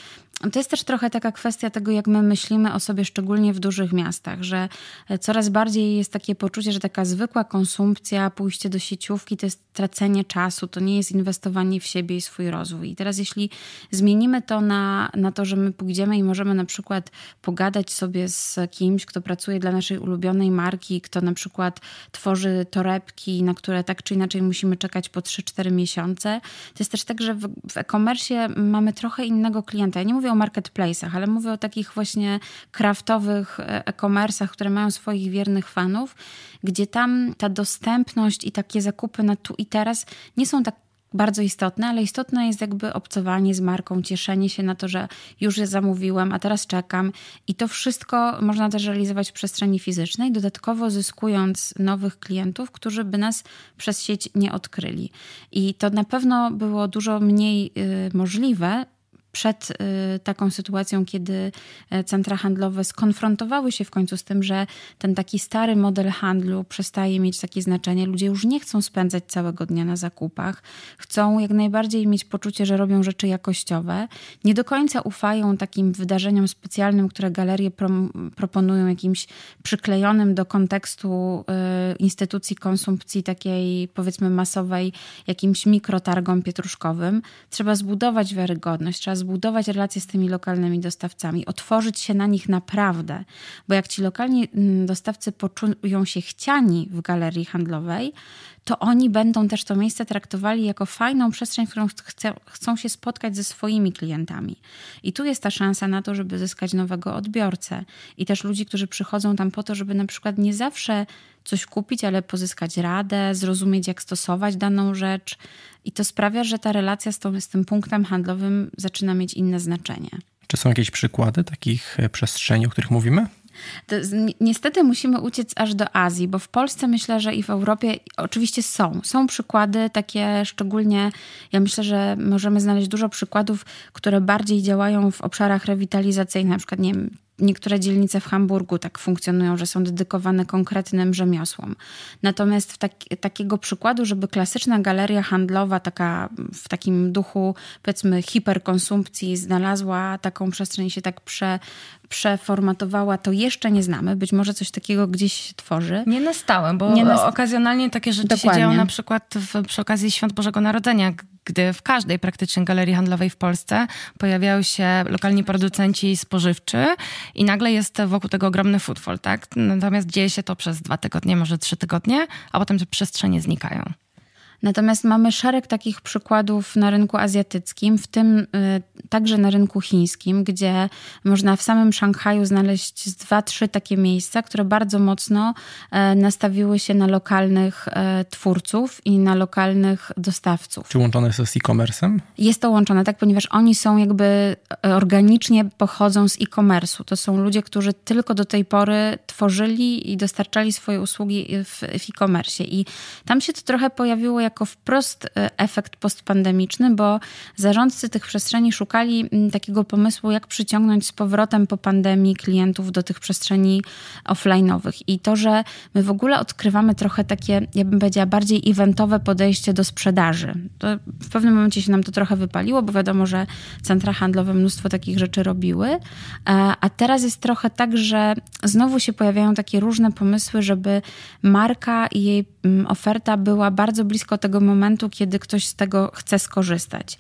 to jest też trochę taka kwestia tego, jak my myślimy o sobie, szczególnie w dużych miastach, że e, coraz bardziej jest takie poczucie, że taka zwykła konsumpcja, pójście do sieciówki to jest tracenie czasu, to nie jest inwestowanie w siebie i swój rozwój. I teraz, jeśli zmienimy to na, na to, że my pójdziemy i możemy na przykład pogadać sobie z kimś, kto pracuje dla naszej ulubionej marki, kto na przykład tworzy torebki, na które tak czy inaczej musimy czekać po 3-4 miesiące, to jest też tak, że w, w e-commerce mamy trochę innego klienta. Ja nie mówię, mówię o marketplace'ach, ale mówię o takich właśnie kraftowych e, e-commerce'ach, które mają swoich wiernych fanów, gdzie tam ta dostępność i takie zakupy na tu i teraz nie są tak bardzo istotne, ale istotne jest jakby obcowanie z marką, cieszenie się na to, że już je zamówiłem, a teraz czekam. I to wszystko można też realizować w przestrzeni fizycznej, dodatkowo zyskując nowych klientów, którzy by nas przez sieć nie odkryli. I to na pewno było dużo mniej y, możliwe przed y, taką sytuacją, kiedy e, centra handlowe skonfrontowały się w końcu z tym, że ten taki stary model handlu przestaje mieć takie znaczenie. Ludzie już nie chcą spędzać całego dnia na zakupach, chcą jak najbardziej mieć poczucie, że robią rzeczy jakościowe. Nie do końca ufają takim wydarzeniom specjalnym, które galerie proponują jakimś przyklejonym do kontekstu y, instytucji konsumpcji takiej powiedzmy masowej, jakimś mikrotargom pietruszkowym. Trzeba zbudować wiarygodność, trzeba zbudować zbudować relacje z tymi lokalnymi dostawcami, otworzyć się na nich naprawdę, bo jak ci lokalni mm, dostawcy poczują się chciani w galerii handlowej, to oni będą też to miejsce traktowali jako fajną przestrzeń, w którą chce, chcą się spotkać ze swoimi klientami. I tu jest ta szansa na to, żeby zyskać nowego odbiorcę i też ludzi, którzy przychodzą tam po to, żeby na przykład nie zawsze coś kupić, ale pozyskać radę, zrozumieć, jak stosować daną rzecz. I to sprawia, że ta relacja z, tą, z tym punktem handlowym zaczyna mieć inne znaczenie. Czy są jakieś przykłady takich e, przestrzeni, o których mówimy? niestety musimy uciec aż do Azji, bo w Polsce myślę, że i w Europie oczywiście są. Są przykłady takie szczególnie, ja myślę, że możemy znaleźć dużo przykładów, które bardziej działają w obszarach rewitalizacyjnych, na przykład nie wiem, niektóre dzielnice w Hamburgu tak funkcjonują, że są dedykowane konkretnym rzemiosłom. Natomiast tak, takiego przykładu, żeby klasyczna galeria handlowa, taka w takim duchu powiedzmy hiperkonsumpcji, znalazła taką przestrzeń i się tak prze, przeformatowała, to jeszcze nie znamy. Być może coś takiego gdzieś się tworzy. Nie na stałe, bo okazjonalnie takie rzeczy Dokładnie. się działo na przykład w, przy okazji Świąt Bożego Narodzenia, gdy w każdej praktycznie galerii handlowej w Polsce pojawiają się lokalni producenci spożywczy i nagle jest wokół tego ogromny footfall, tak? Natomiast dzieje się to przez dwa tygodnie, może trzy tygodnie, a potem te przestrzenie znikają. Natomiast mamy szereg takich przykładów na rynku azjatyckim, w tym y, także na rynku chińskim, gdzie można w samym Szanghaju znaleźć dwa, trzy takie miejsca, które bardzo mocno e, nastawiły się na lokalnych e, twórców i na lokalnych dostawców. Czy łączone jest z e commerce Jest to łączone, tak, ponieważ oni są jakby e, organicznie pochodzą z e-commerce'u. To są ludzie, którzy tylko do tej pory tworzyli i dostarczali swoje usługi w, w e-commerce. I tam się to trochę pojawiło jako wprost e, efekt postpandemiczny, bo zarządcy tych przestrzeni szukali mm, takiego pomysłu, jak przyciągnąć z powrotem po pandemii klientów do tych przestrzeni offline'owych. I to, że my w ogóle odkrywamy trochę takie, ja bym powiedziała, bardziej eventowe podejście do sprzedaży. To w pewnym momencie się nam to trochę wypaliło, bo wiadomo, że centra handlowe mnóstwo takich rzeczy robiły, e, a teraz jest trochę tak, że znowu się pojawiają takie różne pomysły, żeby marka i jej Mm, oferta była bardzo blisko tego momentu, kiedy ktoś z tego chce skorzystać.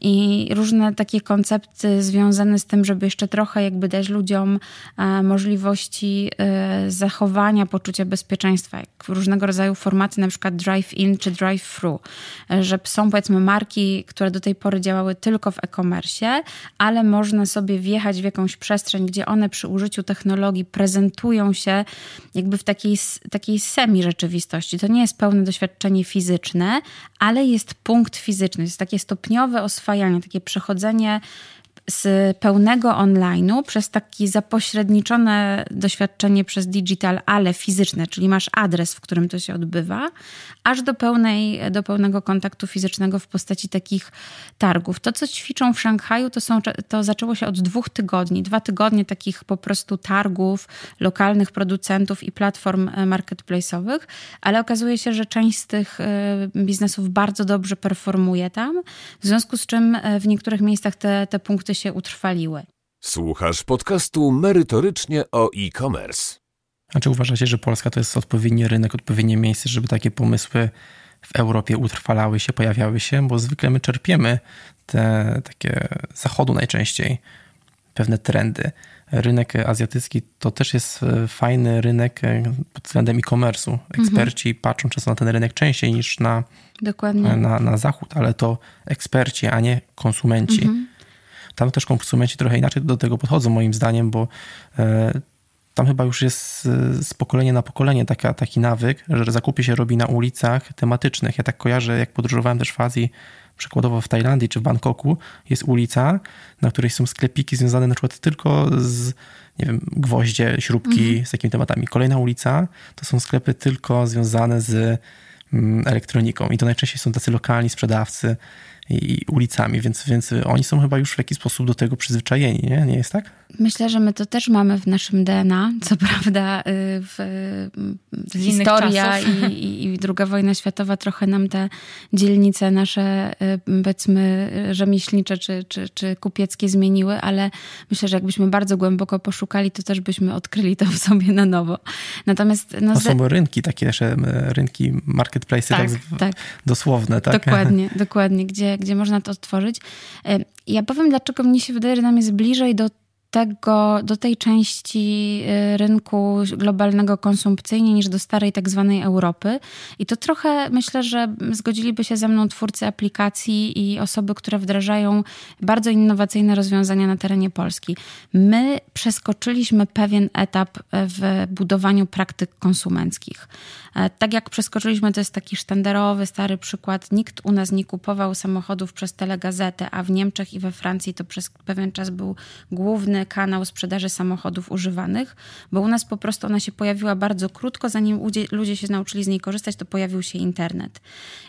I różne takie koncepty związane z tym, żeby jeszcze trochę jakby dać ludziom e, możliwości e, zachowania poczucia bezpieczeństwa, jak różnego rodzaju formaty, na przykład drive-in czy drive-thru, e, że są powiedzmy marki, które do tej pory działały tylko w e-commerce, ale można sobie wjechać w jakąś przestrzeń, gdzie one przy użyciu technologii prezentują się jakby w takiej, takiej semi-rzeczywistości. To nie jest pełne doświadczenie fizyczne, ale jest punkt fizyczny. Jest takie stopniowe oswajanie, takie przechodzenie z pełnego online'u przez takie zapośredniczone doświadczenie przez digital, ale fizyczne, czyli masz adres, w którym to się odbywa, aż do, pełnej, do pełnego kontaktu fizycznego w postaci takich targów. To, co ćwiczą w Szanghaju, to, są, to zaczęło się od dwóch tygodni. Dwa tygodnie takich po prostu targów lokalnych producentów i platform e, marketplace'owych, ale okazuje się, że część z tych e, biznesów bardzo dobrze performuje tam, w związku z czym e, w niektórych miejscach te, te punkty się utrwaliły. Słuchasz podcastu merytorycznie o e-commerce. A czy uważacie, że Polska to jest odpowiedni rynek, odpowiednie miejsce, żeby takie pomysły w Europie utrwalały się, pojawiały się? Bo zwykle my czerpiemy te takie zachodu najczęściej pewne trendy. Rynek azjatycki to też jest fajny rynek pod względem e-commerce'u. Mhm. Eksperci mhm. patrzą często na ten rynek częściej niż na, Dokładnie. na, na zachód, ale to eksperci, a nie konsumenci. Mhm. Tam też konsumenci trochę inaczej do tego podchodzą, moim zdaniem, bo e, tam chyba już jest e, z pokolenia na pokolenie taka, taki nawyk, że zakupy się robi na ulicach tematycznych. Ja tak kojarzę, jak podróżowałem też w Azji, przykładowo w Tajlandii czy w Bangkoku, jest ulica, na której są sklepiki związane na przykład tylko z, nie wiem, gwoździe, śrubki, mhm. z takimi tematami. Kolejna ulica to są sklepy tylko związane z mm, elektroniką i to najczęściej są tacy lokalni sprzedawcy, i ulicami, więc, więc oni są chyba już w jakiś sposób do tego przyzwyczajeni, nie? Nie jest tak? Myślę, że my to też mamy w naszym DNA, co <laughs> prawda y, w, w historia i, i druga wojna światowa trochę nam te dzielnice nasze, y, powiedzmy, rzemieślnicze czy, czy, czy kupieckie zmieniły, ale myślę, że jakbyśmy bardzo głęboko poszukali, to też byśmy odkryli to w sobie na nowo. Natomiast... No, to są rynki, takie nasze rynki, marketplace, tak, tak, tak, dosłowne, tak? Dokładnie, dokładnie, gdzie gdzie można to odtworzyć. Ja powiem, dlaczego mnie się wydaje, że nam jest bliżej do tego, do tej części y, rynku globalnego konsumpcyjnie niż do starej tak zwanej Europy. I to trochę myślę, że zgodziliby się ze mną twórcy aplikacji i osoby, które wdrażają bardzo innowacyjne rozwiązania na terenie Polski. My przeskoczyliśmy pewien etap w budowaniu praktyk konsumenckich. E, tak jak przeskoczyliśmy, to jest taki sztandarowy, stary przykład. Nikt u nas nie kupował samochodów przez telegazetę, a w Niemczech i we Francji to przez pewien czas był główny kanał sprzedaży samochodów używanych, bo u nas po prostu ona się pojawiła bardzo krótko, zanim ludzie się nauczyli z niej korzystać, to pojawił się internet.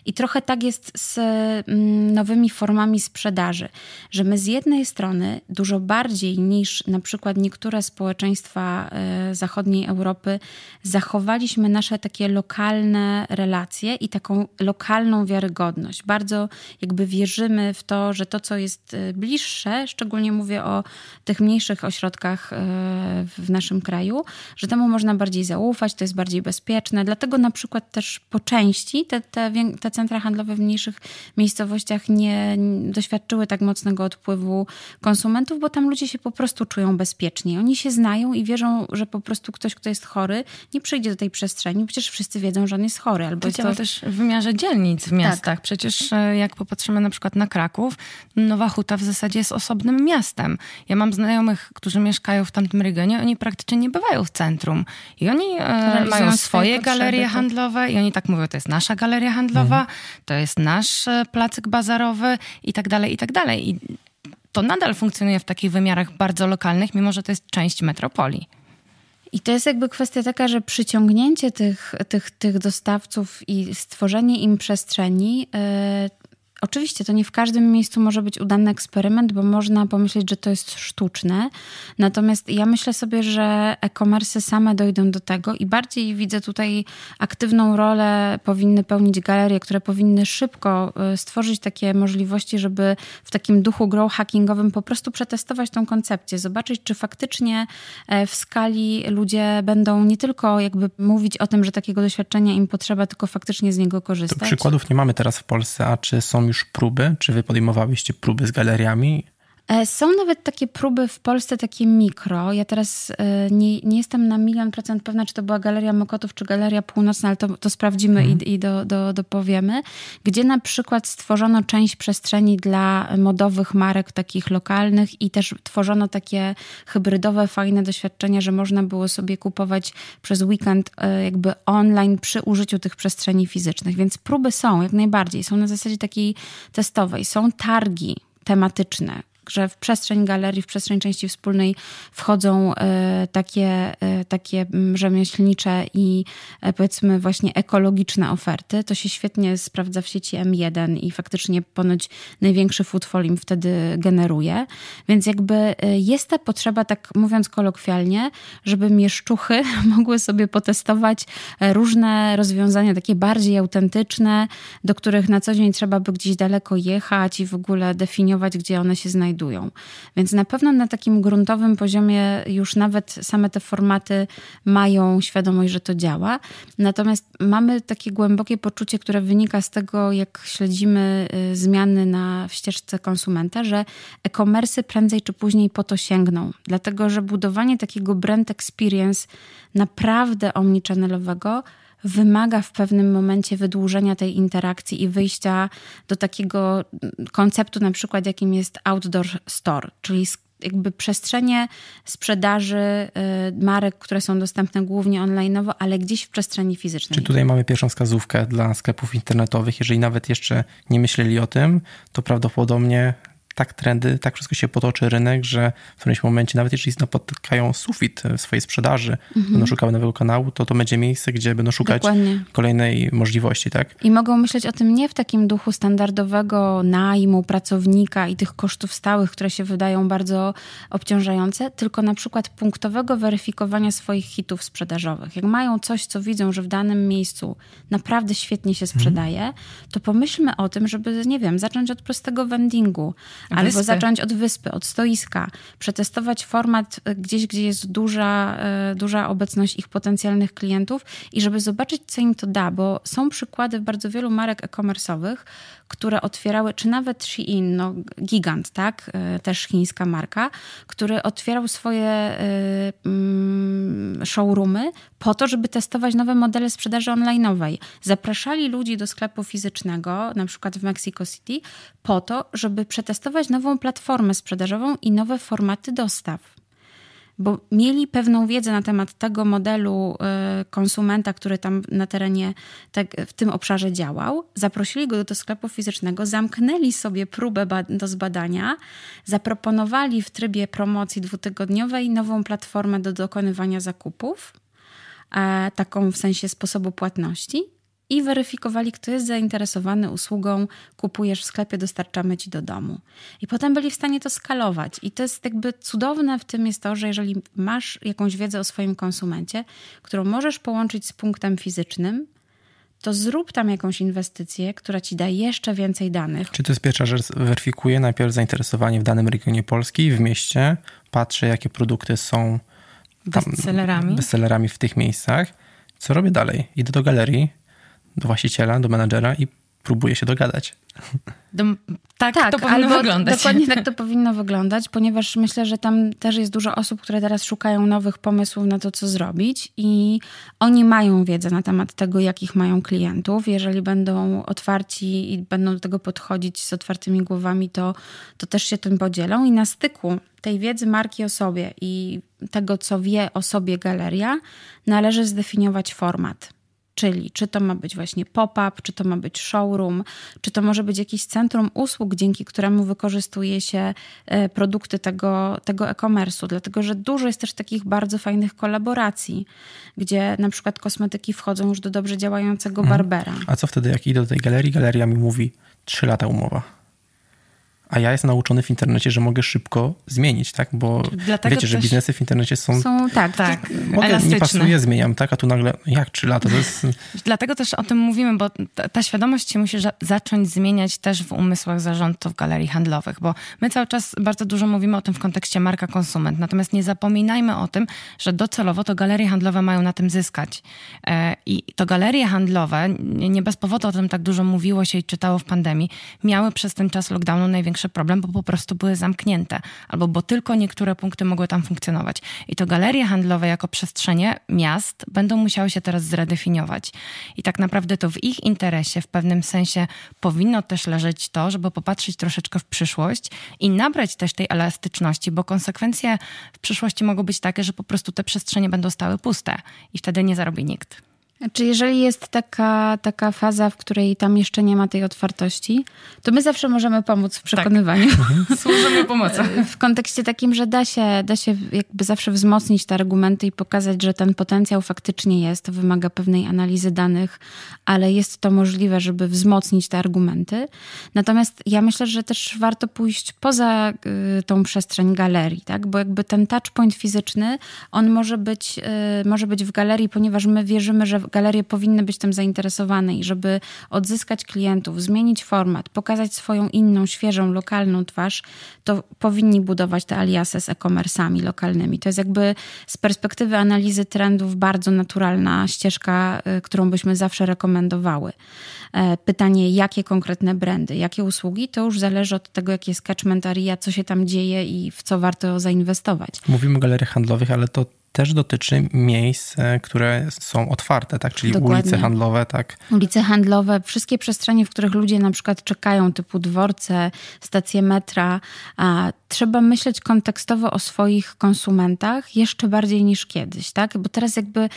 I trochę tak jest z mm, nowymi formami sprzedaży, że my z jednej strony dużo bardziej niż na przykład niektóre społeczeństwa e, zachodniej Europy zachowaliśmy nasze takie lokalne relacje i taką lokalną wiarygodność. Bardzo jakby wierzymy w to, że to, co jest e, bliższe, szczególnie mówię o tych mniejszych ośrodkach e, w naszym kraju, że temu można bardziej zaufać, to jest bardziej bezpieczne. Dlatego na przykład też po części te, te, te centra handlowe w mniejszych miejscowościach nie doświadczyły tak mocnego odpływu konsumentów, bo tam ludzie się po prostu czują bezpiecznie. Oni się znają i wierzą, że po prostu ktoś, kto jest chory, nie przyjdzie do tej przestrzeni. Przecież wszyscy wiedzą, że on jest chory. Albo to jest działa to... też w wymiarze dzielnic w miastach. Tak. Przecież e, jak popatrzymy na przykład na Kraków, Nowa Huta w zasadzie jest osobnym miastem. Ja mam znajomych, którzy mieszkają w tamtym regionie, oni praktycznie nie bywają w centrum. I oni e, mają swoje galerie potrzeby, tak. handlowe tak. i oni tak mówią, to jest nasza galeria handlowa, mhm. to jest nasz e, placyk bazarowy i tak dalej, i tak dalej. I to nadal funkcjonuje w takich wymiarach bardzo lokalnych, mimo że to jest część metropolii. I to jest jakby kwestia taka, że przyciągnięcie tych, tych, tych dostawców i stworzenie im przestrzeni e, Oczywiście to nie w każdym miejscu może być udany eksperyment, bo można pomyśleć, że to jest sztuczne. Natomiast ja myślę sobie, że e-commerce same dojdą do tego i bardziej widzę tutaj aktywną rolę powinny pełnić galerie, które powinny szybko y, stworzyć takie możliwości, żeby w takim duchu grow hackingowym po prostu przetestować tą koncepcję, zobaczyć, czy faktycznie e, w skali ludzie będą nie tylko jakby mówić o tym, że takiego doświadczenia im potrzeba, tylko faktycznie z niego korzystać. To przykładów nie mamy teraz w Polsce, a czy są już próby? Czy wy podejmowałyście próby z galeriami? E, są nawet takie próby w Polsce, takie mikro. Ja teraz e, nie, nie jestem na milion procent pewna, czy to była Galeria Mokotów, czy Galeria Północna, ale to, to sprawdzimy mhm. i, i do, do, dopowiemy. Gdzie na przykład stworzono część przestrzeni dla modowych marek takich lokalnych i też tworzono takie hybrydowe, fajne doświadczenia, że można było sobie kupować przez weekend e, jakby online przy użyciu tych przestrzeni fizycznych. Więc próby są jak najbardziej. Są na zasadzie takiej testowej. Są targi tematyczne, że w przestrzeń galerii, w przestrzeń części wspólnej wchodzą e, takie, e, takie mm, rzemieślnicze i e, powiedzmy właśnie ekologiczne oferty. To się świetnie sprawdza w sieci M1 i faktycznie ponoć największy food im wtedy generuje. Więc jakby jest ta potrzeba, tak mówiąc kolokwialnie, żeby mieszczuchy <laughs> mogły sobie potestować różne rozwiązania, takie bardziej autentyczne, do których na co dzień trzeba by gdzieś daleko jechać i w ogóle definiować, gdzie one się znajdują znajdują. Więc na pewno na takim gruntowym poziomie już nawet same te formaty mają świadomość, że to działa. Natomiast mamy takie głębokie poczucie, które wynika z tego, jak śledzimy y, zmiany na ścieżce konsumenta, że e-commerce prędzej czy później po to sięgną. Dlatego, że budowanie takiego brand experience naprawdę omnichannelowego wymaga w pewnym momencie wydłużenia tej interakcji i wyjścia do takiego konceptu, na przykład jakim jest outdoor store, czyli jakby przestrzenie sprzedaży y, marek, które są dostępne głównie online'owo, ale gdzieś w przestrzeni fizycznej. Czy tutaj mamy pierwszą wskazówkę dla sklepów internetowych? Jeżeli nawet jeszcze nie myśleli o tym, to prawdopodobnie tak trendy, tak wszystko się potoczy rynek, że w którymś momencie, nawet jeżeli napotkają sufit w swojej sprzedaży, mhm. będą szukały nowego kanału, to to będzie miejsce, gdzie będą szukać Dokładnie. kolejnej możliwości, tak? I mogą myśleć o tym nie w takim duchu standardowego najmu pracownika i tych kosztów stałych, które się wydają bardzo obciążające, tylko na przykład punktowego weryfikowania swoich hitów sprzedażowych. Jak mają coś, co widzą, że w danym miejscu naprawdę świetnie się mhm. sprzedaje, mhm. to pomyślmy o tym, żeby, nie wiem, zacząć od prostego vendingu, Wyspy. albo zacząć od wyspy, od stoiska, przetestować format e, gdzieś, gdzie jest duża, e, duża obecność ich potencjalnych klientów i żeby zobaczyć, co im to da, bo są przykłady bardzo wielu marek e-commerce'owych, które otwierały, czy nawet Shein, no, gigant, tak, e, też chińska marka, który otwierał swoje e, mm, showroomy po to, żeby testować nowe modele sprzedaży online'owej. Zapraszali ludzi do sklepu fizycznego, na przykład w Mexico City, po to, żeby przetestować nową platformę sprzedażową i nowe formaty dostaw bo mieli pewną wiedzę na temat tego modelu y, konsumenta, który tam na terenie, tak, w tym obszarze działał. Zaprosili go do sklepu fizycznego, zamknęli sobie próbę do zbadania, zaproponowali w trybie promocji dwutygodniowej nową platformę do dokonywania zakupów, e, taką w sensie sposobu płatności i weryfikowali, kto jest zainteresowany usługą, kupujesz w sklepie, dostarczamy ci do domu. I potem byli w stanie to skalować. I to jest jakby cudowne w tym jest to, że jeżeli masz jakąś wiedzę o swoim konsumencie, którą możesz połączyć z punktem fizycznym, to zrób tam jakąś inwestycję, która ci da jeszcze więcej danych. Czy to jest pierwsza rzecz? Weryfikuję najpierw zainteresowanie w danym regionie Polski, w mieście, patrzę, jakie produkty są tam, bestsellerami. bestsellerami w tych miejscach. Co robię dalej? Idę do galerii, do właściciela, do menadżera i próbuje się dogadać. Do, tak, tak, to powinno wyglądać. Dokładnie tak <laughs> to powinno wyglądać, ponieważ myślę, że tam też jest dużo osób, które teraz szukają nowych pomysłów na to, co zrobić, i oni mają wiedzę na temat tego, jakich mają klientów. Jeżeli będą otwarci i będą do tego podchodzić z otwartymi głowami, to, to też się tym podzielą. I na styku tej wiedzy marki o sobie i tego, co wie o sobie galeria, należy zdefiniować format Czyli czy to ma być właśnie pop-up, czy to ma być showroom, czy to może być jakieś centrum usług, dzięki któremu wykorzystuje się e, produkty tego, tego e-commerce'u. Dlatego, że dużo jest też takich bardzo fajnych kolaboracji, gdzie na przykład kosmetyki wchodzą już do dobrze działającego mhm. Barbera. A co wtedy, jak idę do tej galerii? Galeria mi mówi 3 lata umowa a ja jestem nauczony w internecie, że mogę szybko zmienić, tak? Bo Dlatego wiecie, że biznesy w internecie są... są tak, tak, mogę, tak, elastyczne. Nie pasuje, zmieniam, tak? A tu nagle, no jak trzy lata? To jest... Dlatego też o tym mówimy, bo ta, ta świadomość się musi zacząć zmieniać też w umysłach zarządców galerii handlowych, bo my cały czas bardzo dużo mówimy o tym w kontekście marka konsument, natomiast nie zapominajmy o tym, że docelowo to galerie handlowe mają na tym zyskać. E, I to galerie handlowe, nie bez powodu o tym tak dużo mówiło się i czytało w pandemii, miały przez ten czas lockdownu największe zawsze problem, bo po prostu były zamknięte, albo bo tylko niektóre punkty mogły tam funkcjonować. I to galerie handlowe jako przestrzenie miast będą musiały się teraz zredefiniować. I tak naprawdę to w ich interesie w pewnym sensie powinno też leżeć to, żeby popatrzeć troszeczkę w przyszłość i nabrać też tej elastyczności, bo konsekwencje w przyszłości mogą być takie, że po prostu te przestrzenie będą stały puste i wtedy nie zarobi nikt. Czy jeżeli jest taka, taka faza, w której tam jeszcze nie ma tej otwartości, to my zawsze możemy pomóc w tak. przekonywaniu. Tak. <laughs> Służymy pomocą. <laughs> W kontekście takim, że da się, da się jakby zawsze wzmocnić te argumenty i pokazać, że ten potencjał faktycznie jest. To wymaga pewnej analizy danych, ale jest to możliwe, żeby wzmocnić te argumenty. Natomiast ja myślę, że też warto pójść poza y, tą przestrzeń galerii, tak? bo jakby ten touchpoint fizyczny, on może być, y, może być w galerii, ponieważ my wierzymy, że galerie powinny być tym zainteresowane i żeby odzyskać klientów, zmienić format, pokazać swoją inną, świeżą, lokalną twarz, to powinni budować te aliasy z e-commerce'ami lokalnymi. To jest jakby z perspektywy analizy trendów bardzo naturalna ścieżka, y, którą byśmy zawsze rekomendowały. E, pytanie, jakie konkretne brandy, jakie usługi, to już zależy od tego, jaki jest catchment area, co się tam dzieje i w co warto zainwestować. Mówimy o galeriach handlowych, ale to też dotyczy miejsc, e, które są otwarte, tak? Czyli Dokładnie. ulice handlowe, tak? Ulice handlowe, wszystkie przestrzenie, w których ludzie na przykład czekają, typu dworce, stacje metra. A, trzeba myśleć kontekstowo o swoich konsumentach jeszcze bardziej niż kiedyś, tak? Bo teraz jakby y,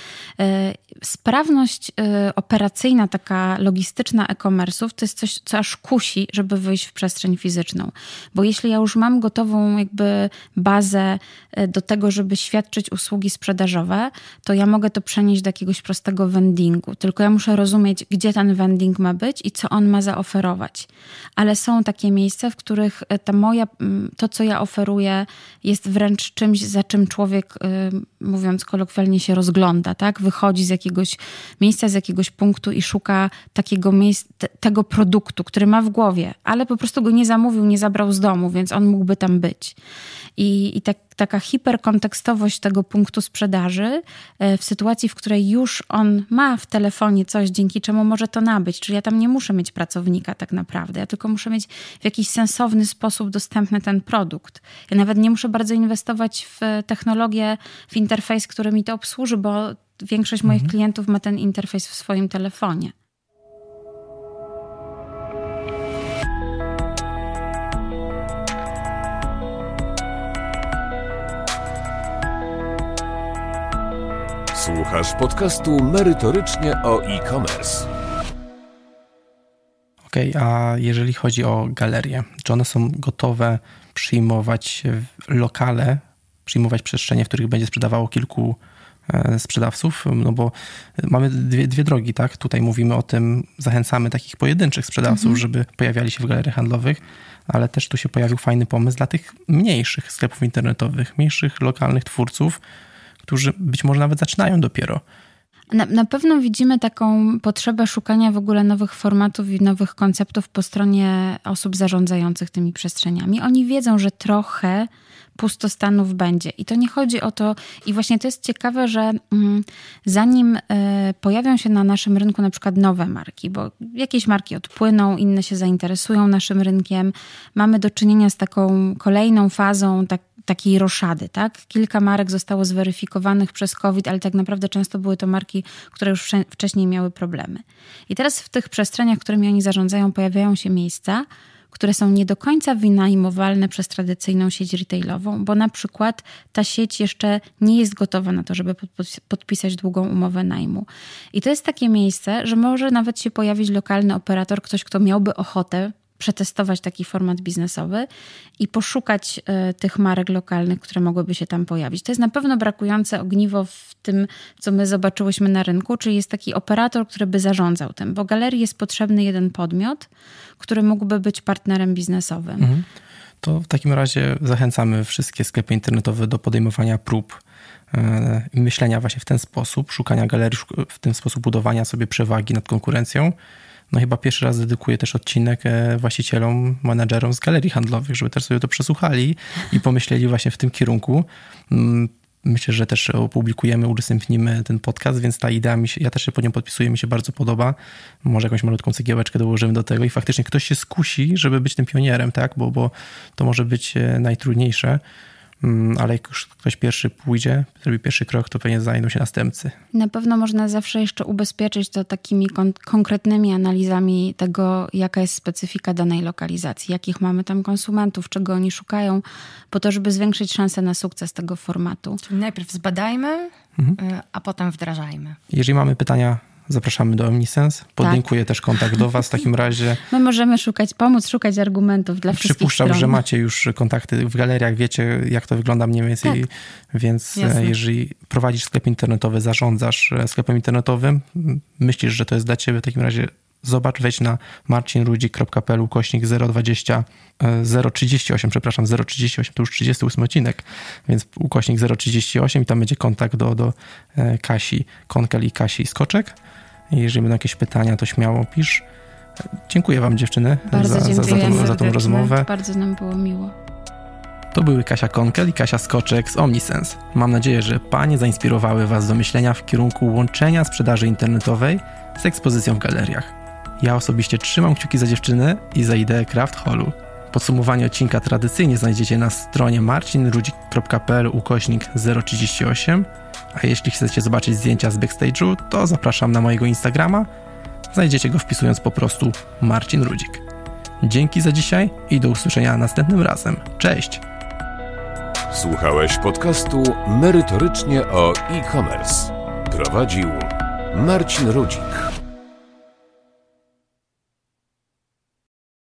sprawność y, operacyjna, taka logistyczna e-commerce'ów, to jest coś, co aż kusi, żeby wyjść w przestrzeń fizyczną. Bo jeśli ja już mam gotową jakby bazę y, do tego, żeby świadczyć usługi usługi sprzedażowe, to ja mogę to przenieść do jakiegoś prostego vendingu. Tylko ja muszę rozumieć, gdzie ten vending ma być i co on ma zaoferować. Ale są takie miejsca, w których e, ta moja, to, co ja oferuję, jest wręcz czymś, za czym człowiek, y, mówiąc kolokwialnie, się rozgląda, tak? Wychodzi z jakiegoś miejsca, z jakiegoś punktu i szuka takiego miejsca, tego produktu, który ma w głowie, ale po prostu go nie zamówił, nie zabrał z domu, więc on mógłby tam być. I, i tak, taka hiperkontekstowość tego punktu sprzedaży e, w sytuacji, w której już on ma w telefonie coś, dzięki czemu może to nabyć. Czyli ja tam nie muszę mieć pracownika tak naprawdę, ja tylko muszę mieć w jakiś sensowny sposób dostępny ten produkt. Ja nawet nie muszę bardzo inwestować w technologię, w interfejs, który mi to obsłuży, bo większość moich mhm. klientów ma ten interfejs w swoim telefonie. Słuchasz podcastu merytorycznie o e-commerce. Okej, okay, a jeżeli chodzi o galerie, czy one są gotowe przyjmować lokale, przyjmować przestrzenie, w których będzie sprzedawało kilku e, sprzedawców, no bo mamy dwie, dwie, drogi, tak? Tutaj mówimy o tym, zachęcamy takich pojedynczych sprzedawców, mhm. żeby pojawiali się w galeriach handlowych, ale też tu się pojawił fajny pomysł dla tych mniejszych sklepów internetowych, mniejszych lokalnych twórców, którzy być może nawet zaczynają dopiero. Na, na, pewno widzimy taką potrzebę szukania w ogóle nowych formatów i nowych konceptów po stronie osób zarządzających tymi przestrzeniami. Oni wiedzą, że trochę pustostanów będzie. I to nie chodzi o to, i właśnie to jest ciekawe, że mm, zanim y, pojawią się na naszym rynku na przykład nowe marki, bo jakieś marki odpłyną, inne się zainteresują naszym rynkiem, mamy do czynienia z taką kolejną fazą, tak takiej roszady, tak? Kilka marek zostało zweryfikowanych przez COVID, ale tak naprawdę często były to marki, które już wcześniej miały problemy. I teraz w tych przestrzeniach, którymi oni zarządzają, pojawiają się miejsca, które są nie do końca wynajmowalne przez tradycyjną sieć retailową, bo na przykład ta sieć jeszcze nie jest gotowa na to, żeby podpisać długą umowę najmu. I to jest takie miejsce, że może nawet się pojawić lokalny operator, ktoś, kto miałby ochotę przetestować taki format biznesowy i poszukać e, tych marek lokalnych, które mogłyby się tam pojawić. To jest na pewno brakujące ogniwo w tym, co my zobaczyłyśmy na rynku, czyli jest taki operator, który by zarządzał tym, bo galerii jest potrzebny jeden podmiot, który mógłby być partnerem biznesowym. Mhm. To w takim razie zachęcamy wszystkie sklepy internetowe do podejmowania prób e, myślenia właśnie w ten sposób, szukania galerii, w ten sposób budowania sobie przewagi nad konkurencją no chyba pierwszy raz dedykuję też odcinek e, właścicielom, menedżerom z galerii handlowych, żeby też sobie to przesłuchali i pomyśleli właśnie w tym kierunku. Mm, myślę, że też opublikujemy, udostępnimy ten podcast, więc ta idea, mi się, ja też się pod nią podpisuję, mi się bardzo podoba. Może jakąś malutką cegiełeczkę dołożymy do tego i faktycznie ktoś się skusi, żeby być tym pionierem, tak? Bo, bo to może być e, najtrudniejsze. Mm, ale jak już ktoś pierwszy pójdzie, zrobi pierwszy krok, to pewnie znajdą się następcy. Na pewno można zawsze jeszcze ubezpieczyć to takimi kon konkretnymi analizami tego, jaka jest specyfika danej lokalizacji, jakich mamy tam konsumentów, czego oni szukają, po to, żeby zwiększyć szanse na sukces tego formatu. Czyli najpierw zbadajmy, mhm. Y, a potem wdrażajmy. Jeżeli mamy pytania Zapraszamy do Omnisens. Podlinkuję tak. też kontakt do Was w takim razie. <laughs> My możemy szukać, pomóc szukać argumentów dla wszystkich Przypuszczam, stron. że macie już kontakty w galeriach, wiecie jak to wygląda mniej więcej, tak. więc e, Jasne. jeżeli prowadzisz sklep internetowy, zarządzasz e, sklepem internetowym, myślisz, że to jest dla Ciebie w takim razie zobacz, wejdź na marcinrudzi.pl kośnik 020 038, przepraszam, 038 to już 38 odcinek, więc ukośnik 038 i tam będzie kontakt do, do e, Kasi Konkel i Kasi Skoczek. Jeżeli będą jakieś pytania, to śmiało pisz. Dziękuję Wam dziewczyny bardzo za, dziękuję za, za, tą, za tą rozmowę. Bardzo nam było miło. To były Kasia Konkel i Kasia Skoczek z Omnisense. Mam nadzieję, że panie zainspirowały Was do myślenia w kierunku łączenia sprzedaży internetowej z ekspozycją w galeriach. Ja osobiście trzymam kciuki za dziewczyny i za ideę Craft Hallu. Podsumowanie odcinka tradycyjnie znajdziecie na stronie marcinrudik.pl ukośnik 038 a jeśli chcecie zobaczyć zdjęcia z backstage'u, to zapraszam na mojego Instagrama. Znajdziecie go wpisując po prostu Marcin Rudzik. Dzięki za dzisiaj i do usłyszenia następnym razem. Cześć! Słuchałeś podcastu merytorycznie o e-commerce. Prowadził Marcin Rudzik.